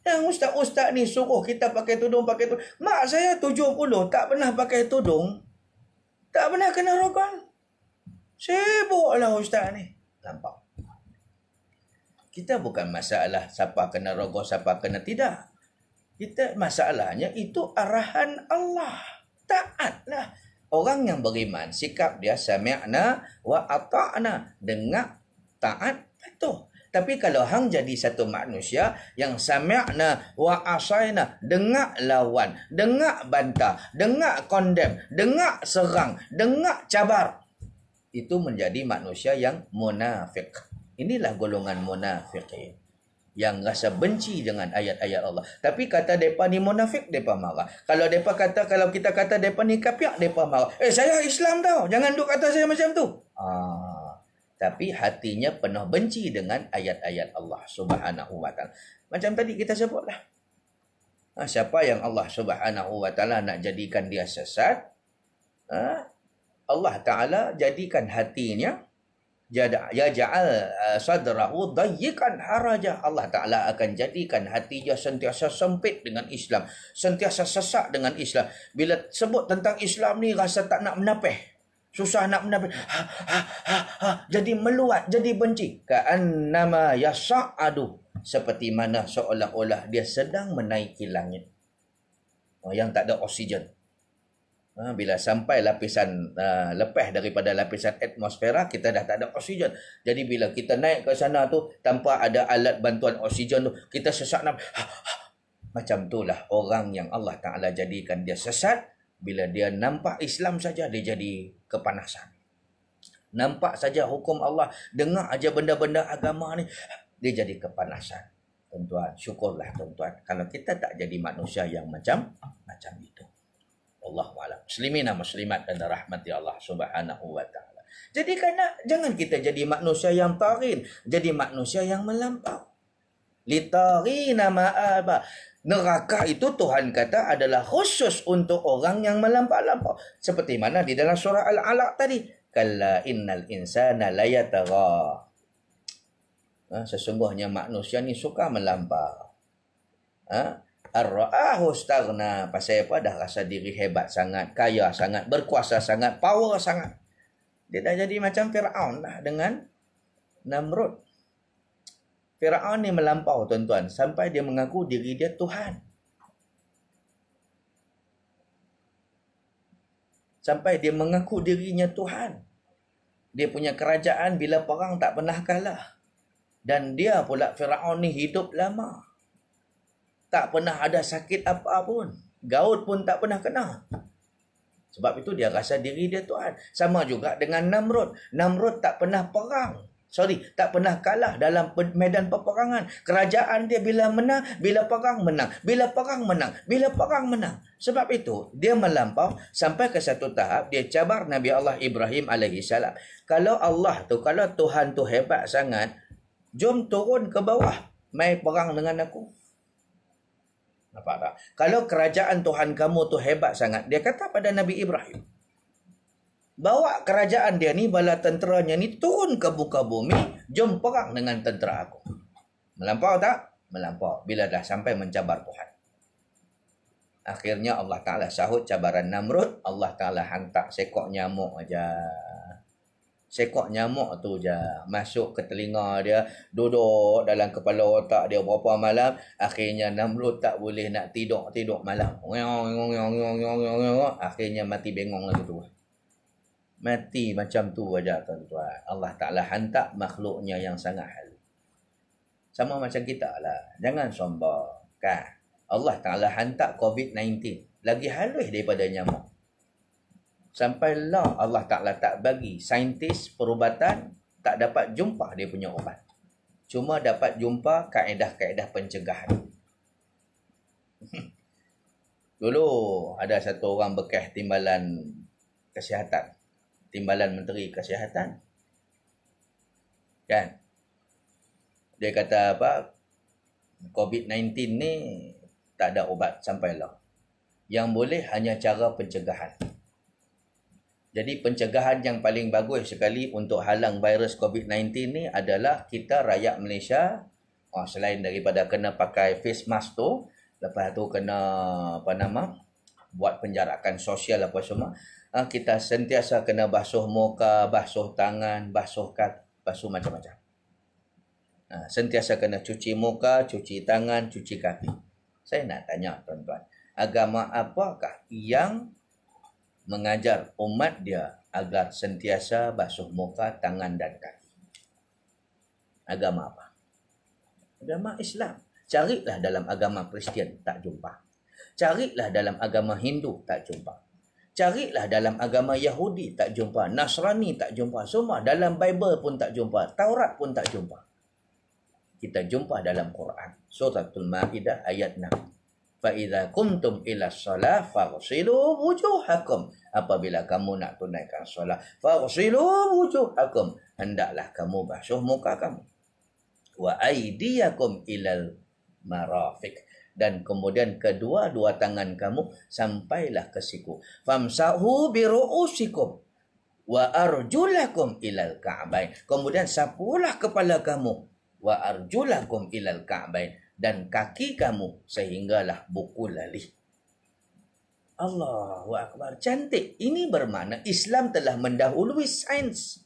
Yang eh, ustaz-ustaz ni suruh kita pakai tudung, pakai tudung. Mak saya tujuh puluh tak pernah pakai tudung. Tak pernah kena rokan. Sibuklah ustaz ni. Lampau. Kita bukan masalah siapa kena rokok, siapa kena tidak. Kita masalahnya itu arahan Allah. Taatlah. Orang yang beriman, sikap dia sami'na wa ata'na. Dengar taat, patuh. Tapi kalau hang jadi satu manusia yang sami'na wa asaina, dengar lawan, dengar bantah, dengar condemn, dengar serang, dengar cabar. Itu menjadi manusia yang munafik. Inilah golongan munafikin yang rasa benci dengan ayat-ayat Allah. Tapi kata depa ni munafik, depa marah. Kalau depa kata kalau kita kata depa ni kafir, depa marah. Eh saya Islam tau. Jangan duk kata saya macam tu. Ah tapi hatinya penuh benci dengan ayat-ayat Allah Subhanahu wa taala. Macam tadi kita sebutlah. Ha, siapa yang Allah Subhanahu wa taala nak jadikan dia sesat, ha, Allah taala jadikan hatinya ya ja'al ha, sadrahu dayyikan haraja Allah taala akan jadikan hatinya sentiasa sempit dengan Islam, sentiasa sesak dengan Islam. Bila sebut tentang Islam ni rasa tak nak menapeh susah nak menabi ha, ha, ha, ha. jadi meluat jadi benci kaan nama ya yasa'adu seperti mana seolah-olah dia sedang menaiki langit oh, yang tak ada oksigen ha, bila sampai lapisan uh, ha, lepas daripada lapisan atmosfera kita dah tak ada oksigen jadi bila kita naik ke sana tu tanpa ada alat bantuan oksigen tu kita sesak nak. ha, ha. macam itulah orang yang Allah Taala jadikan dia sesat bila dia nampak Islam saja dia jadi kepanasan nampak saja hukum Allah dengar aja benda-benda agama ni dia jadi kepanasan tuan-tuan syukurlah tuan-tuan kalau kita tak jadi manusia yang macam macam itu Allah wala muslimin muslimat dan rahmati Allah subhanahu wa taala jadi kena jangan kita jadi manusia yang tarin jadi manusia yang melampau litarina ma'aba Neraka itu Tuhan kata adalah khusus untuk orang yang melampau-lampau. Seperti mana di dalam surah Al-Alaq tadi. Kalla innal insana layatara. Ha, sesungguhnya manusia ni suka melampau. Ha? Ar-ra'ahu stagna. Pasal apa? Dah rasa diri hebat sangat. Kaya sangat. Berkuasa sangat. Power sangat. Dia dah jadi macam Fir'aun lah dengan Namrud. Firaun ni melampau tuan-tuan sampai dia mengaku diri dia Tuhan. Sampai dia mengaku dirinya Tuhan. Dia punya kerajaan bila perang tak pernah kalah. Dan dia pula Firaun ni hidup lama. Tak pernah ada sakit apa apa pun. Gaut pun tak pernah kena. Sebab itu dia rasa diri dia Tuhan. Sama juga dengan Namrud. Namrud tak pernah perang. Sorry, tak pernah kalah dalam medan peperangan. Kerajaan dia bila menang, bila perang menang, bila perang menang, bila perang menang. Sebab itu, dia melampau sampai ke satu tahap, dia cabar Nabi Allah Ibrahim AS. Kalau Allah tu, kalau Tuhan tu hebat sangat, jom turun ke bawah, mai perang dengan aku. Nampak tak? Kalau kerajaan Tuhan kamu tu hebat sangat, dia kata pada Nabi Ibrahim bawa kerajaan dia ni bala tenteranya ni turun ke buka bumi jom perang dengan tentera aku melampau tak melampau bila dah sampai mencabar Tuhan akhirnya Allah taala sahut cabaran Namrud Allah taala hantar sekok nyamuk aja sekok nyamuk tu je masuk ke telinga dia duduk dalam kepala otak dia berapa malam akhirnya Namrud tak boleh nak tidur tidur malam akhirnya mati bengong lagi tu mati macam tu aja tuan-tuan. Allah Ta'ala hantar makhluknya yang sangat halus. Sama macam kita lah. Jangan sombong. Kan? Allah Ta'ala hantar COVID-19. Lagi halus daripada nyamuk. Sampailah Allah Ta'ala tak bagi saintis perubatan tak dapat jumpa dia punya ubat. Cuma dapat jumpa kaedah-kaedah pencegahan. Hmm. Dulu ada satu orang bekas timbalan kesihatan timbalan menteri kesihatan. Kan? Dia kata apa? COVID-19 ni tak ada ubat sampai lah. Yang boleh hanya cara pencegahan. Jadi pencegahan yang paling bagus sekali untuk halang virus COVID-19 ni adalah kita rakyat Malaysia oh, selain daripada kena pakai face mask tu, lepas tu kena apa nama buat penjarakan sosial apa semua. Ah, kita sentiasa kena basuh muka, basuh tangan, basuh kaki, basuh macam-macam. Ah, sentiasa kena cuci muka, cuci tangan, cuci kaki. Saya nak tanya tuan-tuan, agama apakah yang mengajar umat dia agar sentiasa basuh muka, tangan dan kaki? Agama apa? Agama Islam. Carilah dalam agama Kristian, tak jumpa. Carilah dalam agama Hindu, tak jumpa carilah dalam agama Yahudi tak jumpa, Nasrani tak jumpa, semua dalam Bible pun tak jumpa, Taurat pun tak jumpa. Kita jumpa dalam Quran. Suratul Maidah ayat 6. Fa idza kuntum ila shalah faghsilu wujuhakum. Apabila kamu nak tunaikan solat, faghsilu hakum. Hendaklah kamu basuh muka kamu. Wa aydiyakum ilal marafik dan kemudian kedua-dua tangan kamu sampailah ke siku. Famsahu bi ru'usikum wa arjulakum ilal ka'bain. Kemudian sapulah kepala kamu wa arjulakum ilal ka'bain dan kaki kamu sehinggalah buku lalih. Allahu akbar. Cantik. Ini bermakna Islam telah mendahului sains.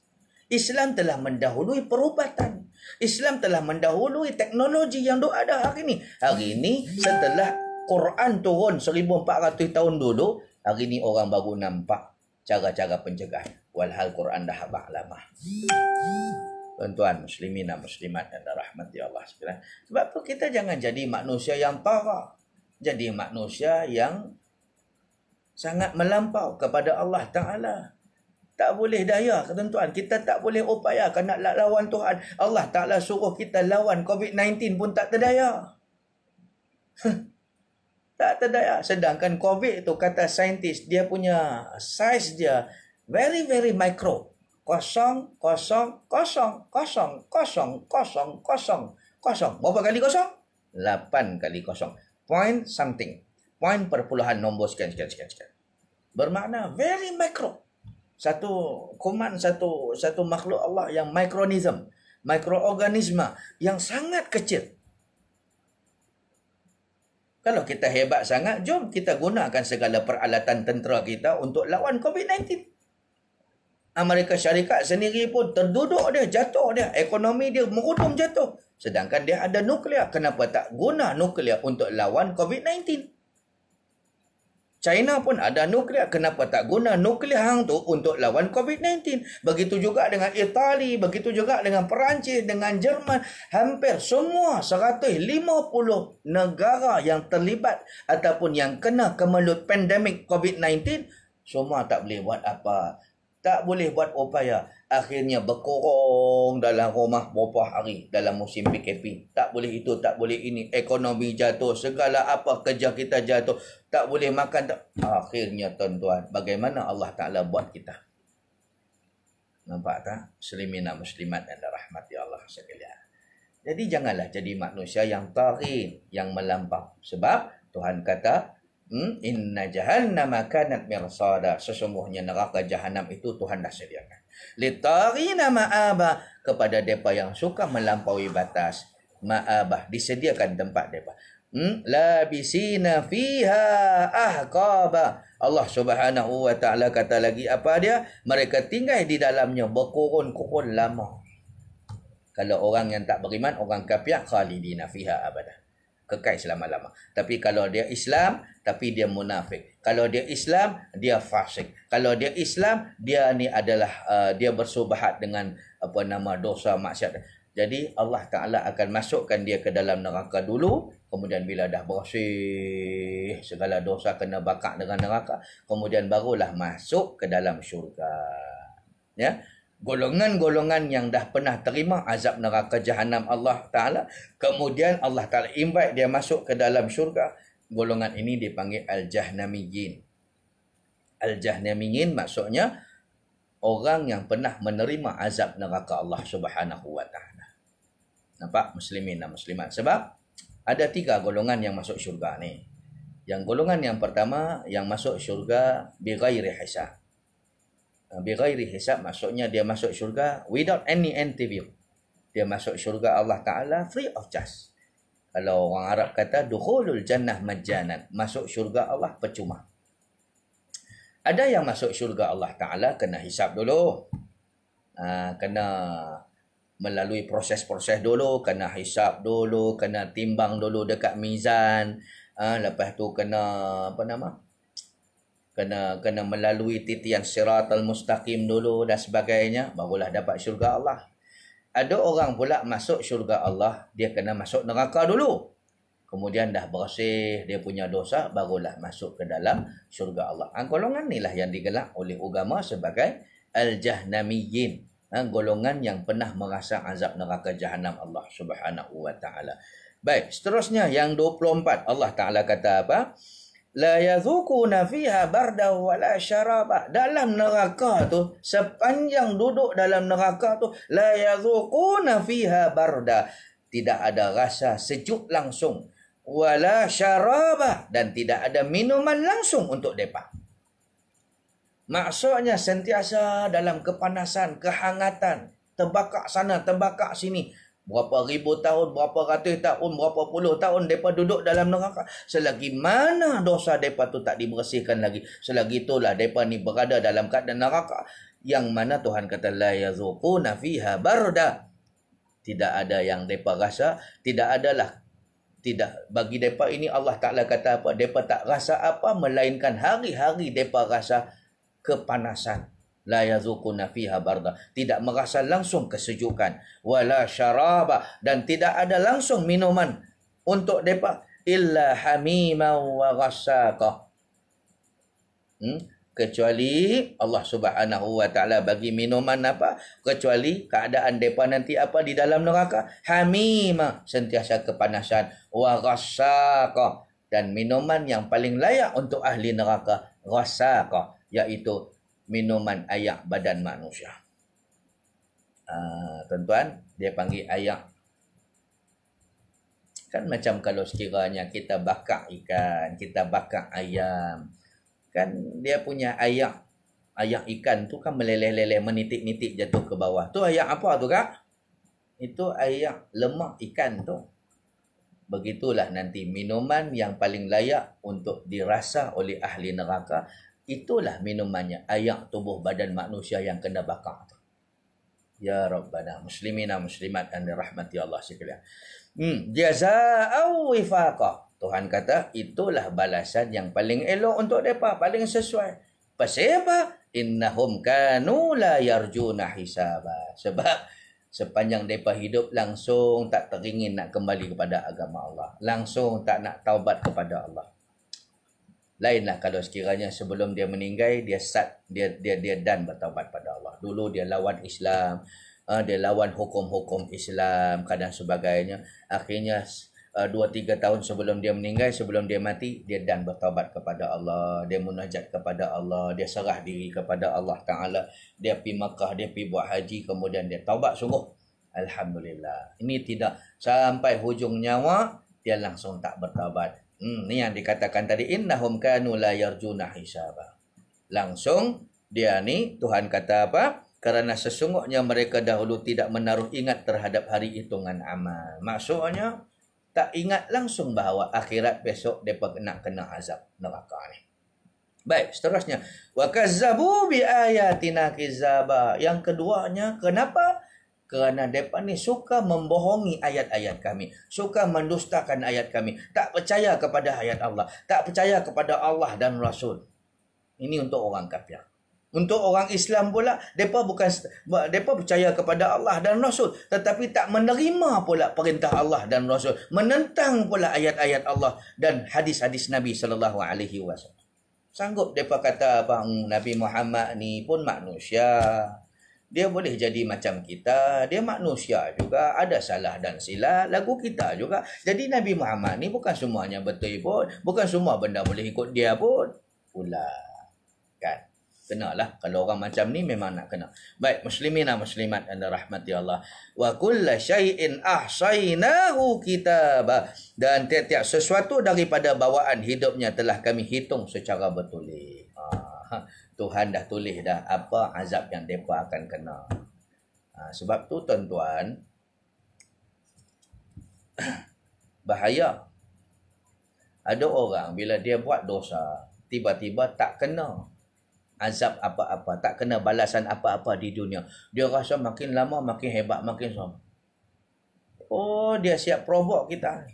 Islam telah mendahului perubatan. Islam telah mendahului teknologi yang dah ada hari ini. Hari ini setelah Quran turun 1400 tahun dulu, hari ini orang baru nampak cara-cara pencegahan. Walhal Quran dah habaq lama. Tuan-tuan muslimin dan muslimat yang dirahmati Allah sekalian. Sebab tu kita jangan jadi manusia yang tara. Jadi manusia yang sangat melampau kepada Allah Ta'ala tak boleh daya ketentuan. Kita tak boleh upaya nak lawan Tuhan. Allah Ta'ala suruh kita lawan COVID-19 pun tak terdaya. tak terdaya. Sedangkan COVID itu kata saintis dia punya size dia very very micro. Kosong, kosong, kosong, kosong, kosong, kosong, kosong, kosong. Berapa kali kosong? Lapan kali kosong. Point something. Point perpuluhan nombor sekian, sekian, sekian. sekian. Bermakna very micro satu komand satu satu makhluk Allah yang mikronisme, mikroorganisma yang sangat kecil kalau kita hebat sangat jom kita gunakan segala peralatan tentera kita untuk lawan covid-19 Amerika Syarikat sendiri pun terduduk dia, jatuh dia. Ekonomi dia merudum jatuh. Sedangkan dia ada nuklear. Kenapa tak guna nuklear untuk lawan COVID-19? China pun ada nuklear. Kenapa tak guna nuklear hang tu untuk lawan COVID-19? Begitu juga dengan Itali, begitu juga dengan Perancis, dengan Jerman. Hampir semua 150 negara yang terlibat ataupun yang kena kemelut pandemik COVID-19 semua tak boleh buat apa tak boleh buat upaya akhirnya berkorong dalam rumah beberapa hari dalam musim PKP tak boleh itu tak boleh ini ekonomi jatuh segala apa kerja kita jatuh tak boleh makan tak akhirnya tuan-tuan bagaimana Allah Taala buat kita nampak tak Selimina muslimat yang dirahmati Allah sekalian jadi janganlah jadi manusia yang tarik yang melampau sebab Tuhan kata Hmm? Inna jahannam kanat mirsada. Sesungguhnya neraka jahanam itu Tuhan dah sediakan. Litarina ma'aba kepada depa yang suka melampaui batas. Ma'abah disediakan tempat depa. Hmm? Labisina fiha ahqaba. Allah Subhanahu wa taala kata lagi apa dia? Mereka tinggal di dalamnya berkurun-kurun lama. Kalau orang yang tak beriman, orang kafir khalidina fiha abadah kekal selama-lama. Tapi kalau dia Islam, tapi dia munafik. Kalau dia Islam, dia fasik. Kalau dia Islam, dia ni adalah uh, dia bersubahat dengan apa nama dosa maksiat. Jadi Allah Taala akan masukkan dia ke dalam neraka dulu, kemudian bila dah bersih segala dosa kena bakar dengan neraka, kemudian barulah masuk ke dalam syurga. Ya. Yeah? golongan-golongan yang dah pernah terima azab neraka jahanam Allah Ta'ala. Kemudian Allah Ta'ala invite dia masuk ke dalam syurga. Golongan ini dipanggil Al-Jahnamiyin. Al-Jahnamiyin maksudnya orang yang pernah menerima azab neraka Allah Subhanahu Wa Nampak? Muslimin dan Muslimat. Sebab ada tiga golongan yang masuk syurga ni. Yang golongan yang pertama yang masuk syurga bi ghairi hisab. Eh, bi ghairi hisab maksudnya dia masuk syurga without any interview dia masuk syurga Allah taala free of charge kalau orang Arab kata dukhulul jannah majanan masuk syurga Allah percuma ada yang masuk syurga Allah taala kena hisap dulu ha, kena melalui proses-proses dulu kena hisap dulu kena timbang dulu dekat mizan ha, lepas tu kena apa nama kena kena melalui titian siratal mustaqim dulu dan sebagainya barulah dapat syurga Allah. Ada orang pula masuk syurga Allah, dia kena masuk neraka dulu. Kemudian dah bersih, dia punya dosa, barulah masuk ke dalam syurga Allah. Ha, golongan lah yang digelak oleh agama sebagai Al-Jahnamiyin. Ha, golongan yang pernah merasa azab neraka Jahannam Allah subhanahu Baik, seterusnya yang 24. Allah ta'ala kata apa? la yazukuna fiha barda wala syaraba dalam neraka tu sepanjang duduk dalam neraka tu la yazukuna fiha barda tidak ada rasa sejuk langsung wala syaraba dan tidak ada minuman langsung untuk depa maksudnya sentiasa dalam kepanasan kehangatan terbakar sana terbakar sini Berapa ribu tahun, berapa ratus tahun, berapa puluh tahun mereka duduk dalam neraka. Selagi mana dosa mereka tu tak dibersihkan lagi. Selagi itulah mereka ni berada dalam keadaan neraka. Yang mana Tuhan kata, La yazuku nafiha barda. Tidak ada yang mereka rasa, tidak adalah. Tidak. Bagi mereka ini Allah Ta'ala kata apa? Mereka tak rasa apa, melainkan hari-hari mereka rasa kepanasan la yazuquna fiha barda tidak merasa langsung kesejukan wala syaraba dan tidak ada langsung minuman untuk depa illa hamima wa ghassaka hmm? kecuali Allah Subhanahu wa taala bagi minuman apa kecuali keadaan depa nanti apa di dalam neraka hamima sentiasa kepanasan wa ghassaka dan minuman yang paling layak untuk ahli neraka ghassaka iaitu minuman ayak badan manusia. Uh, tuan-tuan, dia panggil ayak. Kan macam kalau sekiranya kita bakar ikan, kita bakar ayam. Kan dia punya ayak ayak ikan tu kan meleleh-leleh, menitik-nitik jatuh ke bawah. Tu ayak apa tu kak? Itu ayak lemak ikan tu. Begitulah nanti minuman yang paling layak untuk dirasa oleh ahli neraka Itulah minumannya ayak tubuh badan manusia yang kena bakar tu. Ya Rabbana muslimina muslimat an rahmati Allah sekalian. Hmm, jazaa'u wifaqa. Tuhan kata itulah balasan yang paling elok untuk depa, paling sesuai. Pasal apa? Innahum kanu la yarjuna hisaba. Sebab sepanjang depa hidup langsung tak teringin nak kembali kepada agama Allah. Langsung tak nak taubat kepada Allah lainlah kalau sekiranya sebelum dia meninggal dia sat dia dia dia dan bertaubat pada Allah dulu dia lawan Islam uh, dia lawan hukum-hukum Islam kadang-kadang sebagainya akhirnya uh, dua tiga tahun sebelum dia meninggal sebelum dia mati dia dan bertaubat kepada Allah dia munajat kepada Allah dia serah diri kepada Allah Taala dia pi Makkah dia pi buat haji kemudian dia taubat sungguh Alhamdulillah. Ini tidak sampai hujung nyawa, dia langsung tak bertawabat. Hmm, ini yang dikatakan tadi. Innahum kanu la yarjuna hisaba. Langsung dia ni Tuhan kata apa? Karena sesungguhnya mereka dahulu tidak menaruh ingat terhadap hari hitungan amal. Maksudnya, tak ingat langsung bahawa akhirat besok mereka nak kena azab neraka ni. Baik, seterusnya. Wa kazzabu bi ayatina kizaba. Yang keduanya, kenapa? kerana mereka ni suka membohongi ayat-ayat kami. Suka mendustakan ayat kami. Tak percaya kepada ayat Allah. Tak percaya kepada Allah dan Rasul. Ini untuk orang kafir. Untuk orang Islam pula, mereka bukan mereka percaya kepada Allah dan Rasul. Tetapi tak menerima pula perintah Allah dan Rasul. Menentang pula ayat-ayat Allah dan hadis-hadis Nabi SAW. Sanggup mereka kata, Bang, Nabi Muhammad ni pun manusia dia boleh jadi macam kita, dia manusia juga, ada salah dan silap, lagu kita juga. Jadi Nabi Muhammad ni bukan semuanya betul pun, bukan semua benda boleh ikut dia pun. Pula, kan? Kenalah, kalau orang macam ni memang nak kenal. Baik, muslimin lah muslimat, anda rahmati Allah. Wa kulla syai'in ahsainahu kitabah. Dan tiap-tiap sesuatu daripada bawaan hidupnya telah kami hitung secara betul. Ah, Haa. Tuhan dah tulis dah apa azab yang mereka akan kena. Ha, sebab tu tuan-tuan, bahaya. Ada orang bila dia buat dosa, tiba-tiba tak kena azab apa-apa, tak kena balasan apa-apa di dunia. Dia rasa makin lama makin hebat, makin sombong. Oh, dia siap provok kita.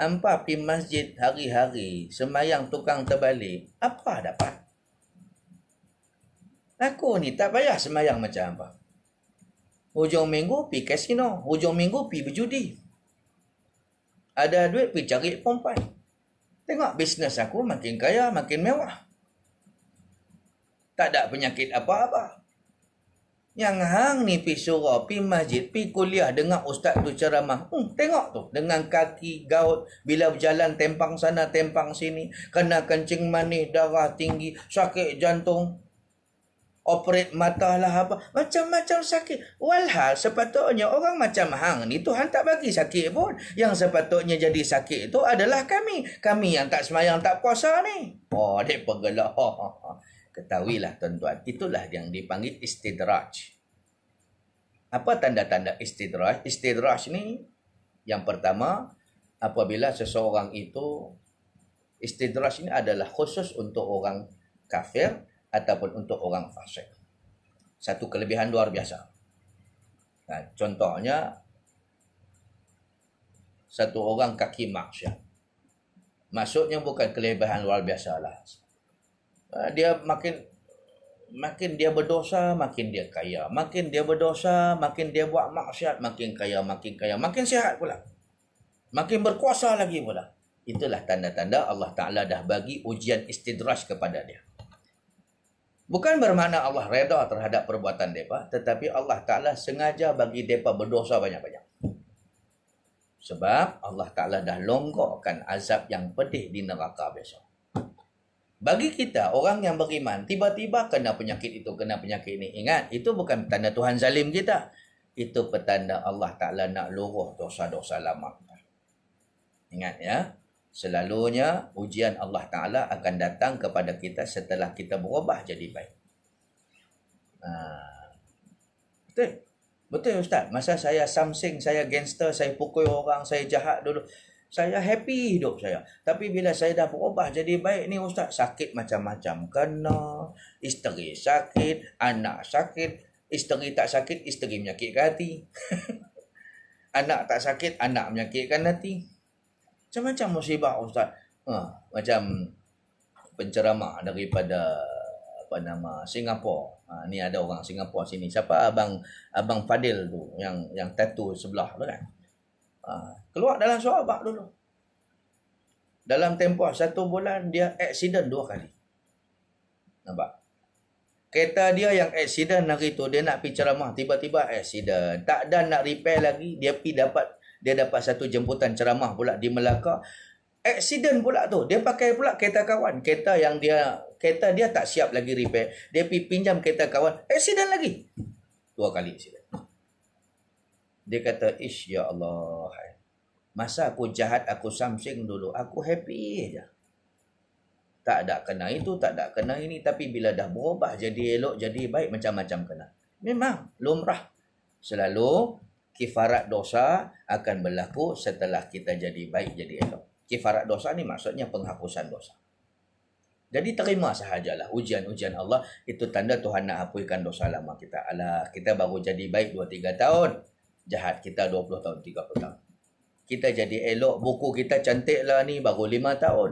Ampa pergi masjid hari-hari, semayang tukang terbalik, apa dapat? Aku ni tak payah semayang macam apa. Hujung minggu pi kasino. Hujung minggu pi berjudi. Ada duit pi cari perempuan. Tengok bisnes aku makin kaya, makin mewah. Tak ada penyakit apa-apa. Yang hang ni pi surau, pi masjid, pi kuliah dengan ustaz tu ceramah. Hmm, tengok tu. Dengan kaki gaut. Bila berjalan tempang sana, tempang sini. Kena kencing manis, darah tinggi, sakit jantung operate mata lah apa macam-macam sakit walhal sepatutnya orang macam hang ni Tuhan tak bagi sakit pun yang sepatutnya jadi sakit itu adalah kami kami yang tak semayang tak puasa ni oh dia pergelak oh, oh, ketahuilah tuan-tuan itulah yang dipanggil istidraj apa tanda-tanda istidraj istidraj ni yang pertama apabila seseorang itu istidraj ini adalah khusus untuk orang kafir ataupun untuk orang fasik. Satu kelebihan luar biasa. Nah, ha, contohnya satu orang kaki maksiat. Maksudnya bukan kelebihan luar biasa lah. Ha, dia makin makin dia berdosa, makin dia kaya. Makin dia berdosa, makin dia buat maksiat, makin kaya, makin kaya, makin sihat pula. Makin berkuasa lagi pula. Itulah tanda-tanda Allah Ta'ala dah bagi ujian istidraj kepada dia. Bukan bermakna Allah reda terhadap perbuatan mereka, tetapi Allah Ta'ala sengaja bagi mereka berdosa banyak-banyak. Sebab Allah Ta'ala dah longgokkan azab yang pedih di neraka besok. Bagi kita, orang yang beriman, tiba-tiba kena penyakit itu, kena penyakit ini. Ingat, itu bukan tanda Tuhan zalim kita. Itu petanda Allah Ta'ala nak luruh dosa-dosa lama. Ingat ya. Selalunya ujian Allah Ta'ala akan datang kepada kita setelah kita berubah jadi baik. Ha. Betul? Betul Ustaz? Masa saya samsing, saya gangster, saya pukul orang, saya jahat dulu. Saya happy hidup saya. Tapi bila saya dah berubah jadi baik ni Ustaz, sakit macam-macam. Kena, isteri sakit, anak sakit. Isteri tak sakit, isteri menyakitkan hati. anak tak sakit, anak menyakitkan hati macam-macam musibah ustaz ha, macam penceramah daripada apa nama Singapura ha, ni ada orang Singapura sini siapa abang abang Fadil tu yang yang tatu sebelah tu kan ha, keluar dalam sorabak dulu dalam tempoh satu bulan dia accident dua kali nampak Kereta dia yang accident hari tu, dia nak pergi ceramah, tiba-tiba accident. Tak ada nak repair lagi, dia pergi dapat dia dapat satu jemputan ceramah pula di Melaka. Accident pula tu. Dia pakai pula kereta kawan. Kereta yang dia kereta dia tak siap lagi repair. Dia pergi pinjam kereta kawan. Accident lagi. Dua kali accident. Dia kata, Ish, ya Allah. Masa aku jahat, aku samsing dulu. Aku happy je. Tak ada kena itu, tak ada kena ini. Tapi bila dah berubah, jadi elok, jadi baik, macam-macam kena. Memang lumrah. Selalu kifarat dosa akan berlaku setelah kita jadi baik jadi elok. Kifarat dosa ni maksudnya penghapusan dosa. Jadi terima sahajalah ujian-ujian Allah itu tanda Tuhan nak hapuskan dosa lama kita. Alah, kita baru jadi baik 2 3 tahun, jahat kita 20 tahun 30 tahun. Kita jadi elok, buku kita cantiklah ni baru 5 tahun.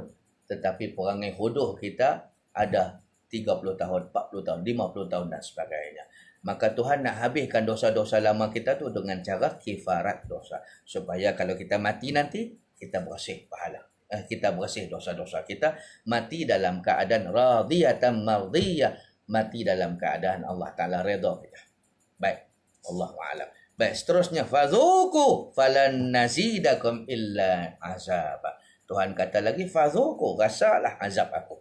Tetapi perangai hodoh kita ada 30 tahun, 40 tahun, 50 tahun dan sebagainya. Maka Tuhan nak habiskan dosa-dosa lama kita tu dengan cara kifarat dosa. Supaya kalau kita mati nanti, kita bersih pahala. Eh, kita bersih dosa-dosa kita. Mati dalam keadaan radiyatan mardiyah. Mati dalam keadaan Allah Ta'ala redha kita. Baik. Allah wa'alam. Baik, seterusnya fazuku falan nazidakum illa azab. Tuhan kata lagi fazuku rasalah azab aku.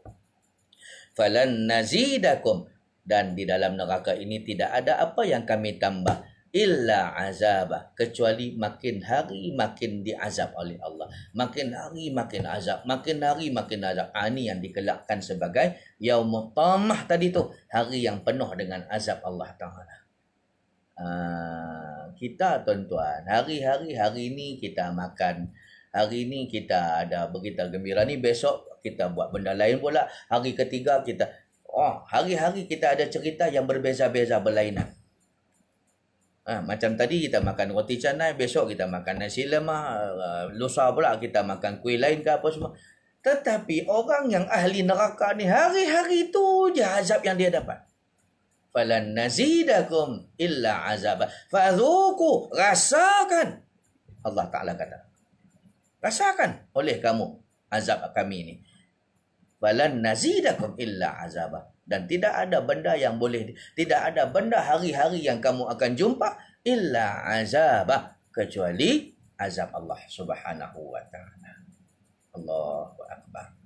Falan nazidakum dan di dalam neraka ini tidak ada apa yang kami tambah illa azabah kecuali makin hari makin diazab oleh Allah makin hari makin azab makin hari makin azab ah, ini yang dikelakkan sebagai yaumut tamah tadi tu hari yang penuh dengan azab Allah taala uh, kita tuan-tuan hari-hari hari ini kita makan hari ini kita ada berita gembira ni besok kita buat benda lain pula hari ketiga kita Oh, hari-hari kita ada cerita yang berbeza-beza berlainan. Ah, ha, macam tadi kita makan roti canai, besok kita makan nasi lemak, eh, lusa pula kita makan kuih lain ke apa semua. Tetapi orang yang ahli neraka ni hari-hari tu je azab yang dia dapat. Falan nazidakum illa azab. Fadhuku rasakan. Allah Ta'ala kata. Rasakan oleh kamu azab kami ini falan nazidakum illa azabah dan tidak ada benda yang boleh tidak ada benda hari-hari yang kamu akan jumpa illa azabah kecuali azab Allah Subhanahu wa taala Allahu akbar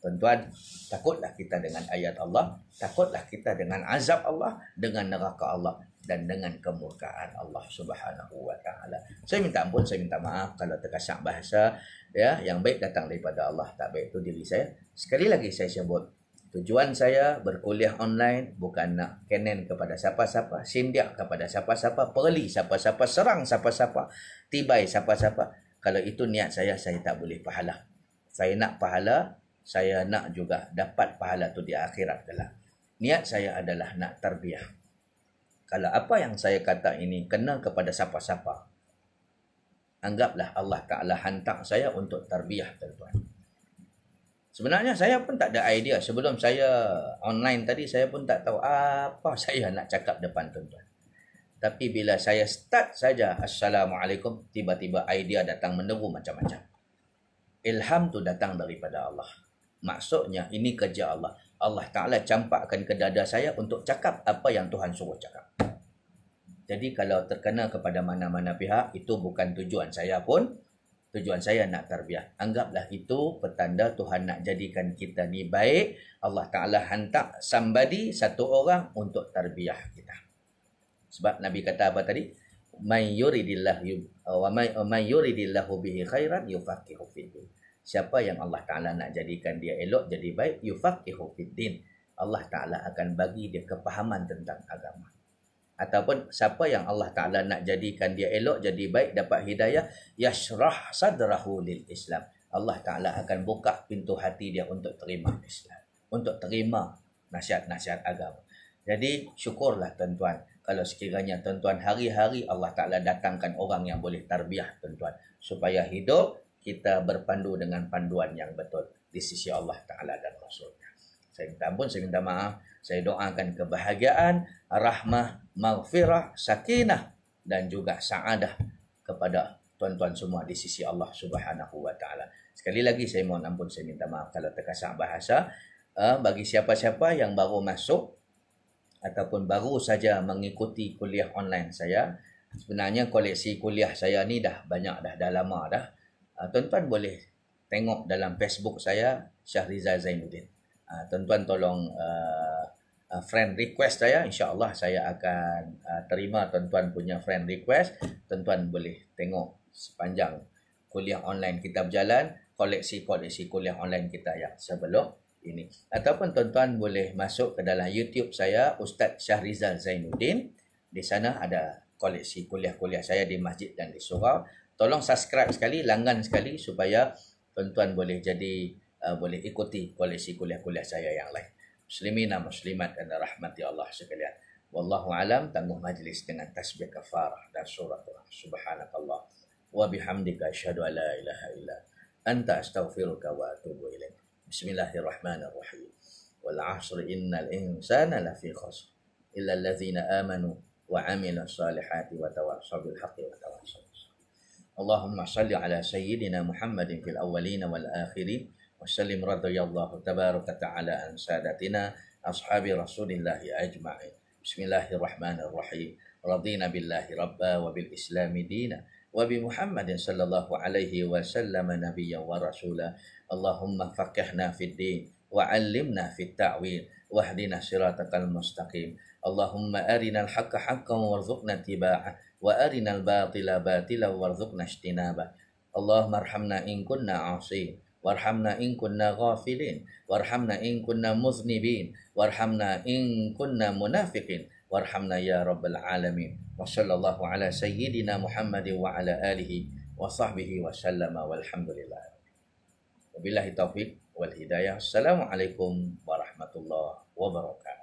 tuan-tuan takutlah kita dengan ayat Allah takutlah kita dengan azab Allah dengan neraka Allah dan dengan kemurkaan Allah Subhanahu wa taala. Saya minta ampun, saya minta maaf kalau terkasar bahasa ya, yang baik datang daripada Allah, tak baik itu diri saya. Sekali lagi saya sebut, tujuan saya berkuliah online bukan nak kenen kepada siapa-siapa, sindiak kepada siapa-siapa, peli siapa-siapa, serang siapa-siapa, tibai siapa-siapa. Kalau itu niat saya, saya tak boleh pahala. Saya nak pahala, saya nak juga dapat pahala tu di akhirat kelak. Niat saya adalah nak terbiah kalau apa yang saya kata ini kena kepada siapa-siapa anggaplah Allah Taala hantar saya untuk tarbiyah tuan-tuan sebenarnya saya pun tak ada idea sebelum saya online tadi saya pun tak tahu apa saya nak cakap depan tuan-tuan tapi bila saya start saja assalamualaikum tiba-tiba idea datang menderu macam-macam ilham tu datang daripada Allah maksudnya ini kerja Allah Allah Ta'ala campakkan ke dada saya untuk cakap apa yang Tuhan suruh cakap. Jadi kalau terkena kepada mana-mana pihak, itu bukan tujuan saya pun. Tujuan saya nak tarbiah. Anggaplah itu petanda Tuhan nak jadikan kita ni baik. Allah Ta'ala hantar sambadi satu orang untuk tarbiah kita. Sebab Nabi kata apa tadi? May yuridillah yub, wa may, uh, bihi khairan yufaqihu fiddin siapa yang Allah Taala nak jadikan dia elok jadi baik yufaqihu fiddin Allah Taala akan bagi dia kepahaman tentang agama ataupun siapa yang Allah Taala nak jadikan dia elok jadi baik dapat hidayah yashrah sadrahu lil Islam Allah Taala akan buka pintu hati dia untuk terima Islam untuk terima nasihat-nasihat agama jadi syukurlah tuan-tuan kalau sekiranya tuan-tuan hari-hari Allah Ta'ala datangkan orang yang boleh tarbiah tuan-tuan. Supaya hidup kita berpandu dengan panduan yang betul di sisi Allah Ta'ala dan Rasulnya. Saya minta ampun, saya minta maaf. Saya doakan kebahagiaan, rahmah, maghfirah, sakinah dan juga sa'adah kepada tuan-tuan semua di sisi Allah Subhanahu Wa Ta'ala. Sekali lagi saya mohon ampun, saya minta maaf kalau terkasar bahasa. Eh, bagi siapa-siapa yang baru masuk ataupun baru saja mengikuti kuliah online saya, sebenarnya koleksi kuliah saya ni dah banyak dah, dah lama dah. Ah, tuan-tuan boleh tengok dalam Facebook saya Syahrizal Zainuddin. Uh, tuan-tuan tolong uh, uh, friend request saya insyaallah saya akan uh, terima tuan-tuan punya friend request. Tuan-tuan boleh tengok sepanjang kuliah online kita berjalan koleksi-koleksi kuliah online kita yang sebelum ini. Ataupun tuan-tuan boleh masuk ke dalam YouTube saya Ustaz Syahrizal Zainuddin. Di sana ada koleksi kuliah-kuliah saya di masjid dan di surau tolong subscribe sekali, langgan sekali supaya tuan-tuan boleh jadi uh, boleh ikuti koleksi kuliah-kuliah saya yang lain. Muslimin dan muslimat dan rahmati Allah sekalian. Wallahu alam tangguh majlis dengan tasbih kafarah dan surah subhanallah wa bihamdika asyhadu alla ilaha illa anta astaghfiruka wa atubu ilaik. Bismillahirrahmanirrahim. Wal 'ashri innal insana lafi khusr illa alladhina amanu wa 'amilus salihati wa tawassaw bil haqqi wa tawassaw اللهم صل على سيدنا محمد في الأولين والآخرين وسلم رضي الله تبارك تعالى عن سادتنا أصحاب رسول الله أجمعين بسم الله الرحمن الرحيم رضينا بالله ربا وبالإسلام دينا وبمحمد صلى الله عليه وسلم نبيا ورسولا اللهم فقهنا في الدين وعلمنا في التعويل واهدنا صراطك المستقيم اللهم أرنا الحق حقا وارزقنا اتباعه وأرنا الباطل باطلا وارزقنا اجتنابه اللهم ارحمنا إن كنا عاصين وارحمنا إن كنا غافلين وارحمنا إن كنا مذنبين وارحمنا إن كنا منافقين وارحمنا يا رب العالمين وصلى الله على سيدنا محمد وعلى آله وصحبه وسلم والحمد لله وبالله التوفيق والهداية السلام عليكم ورحمة الله وبركاته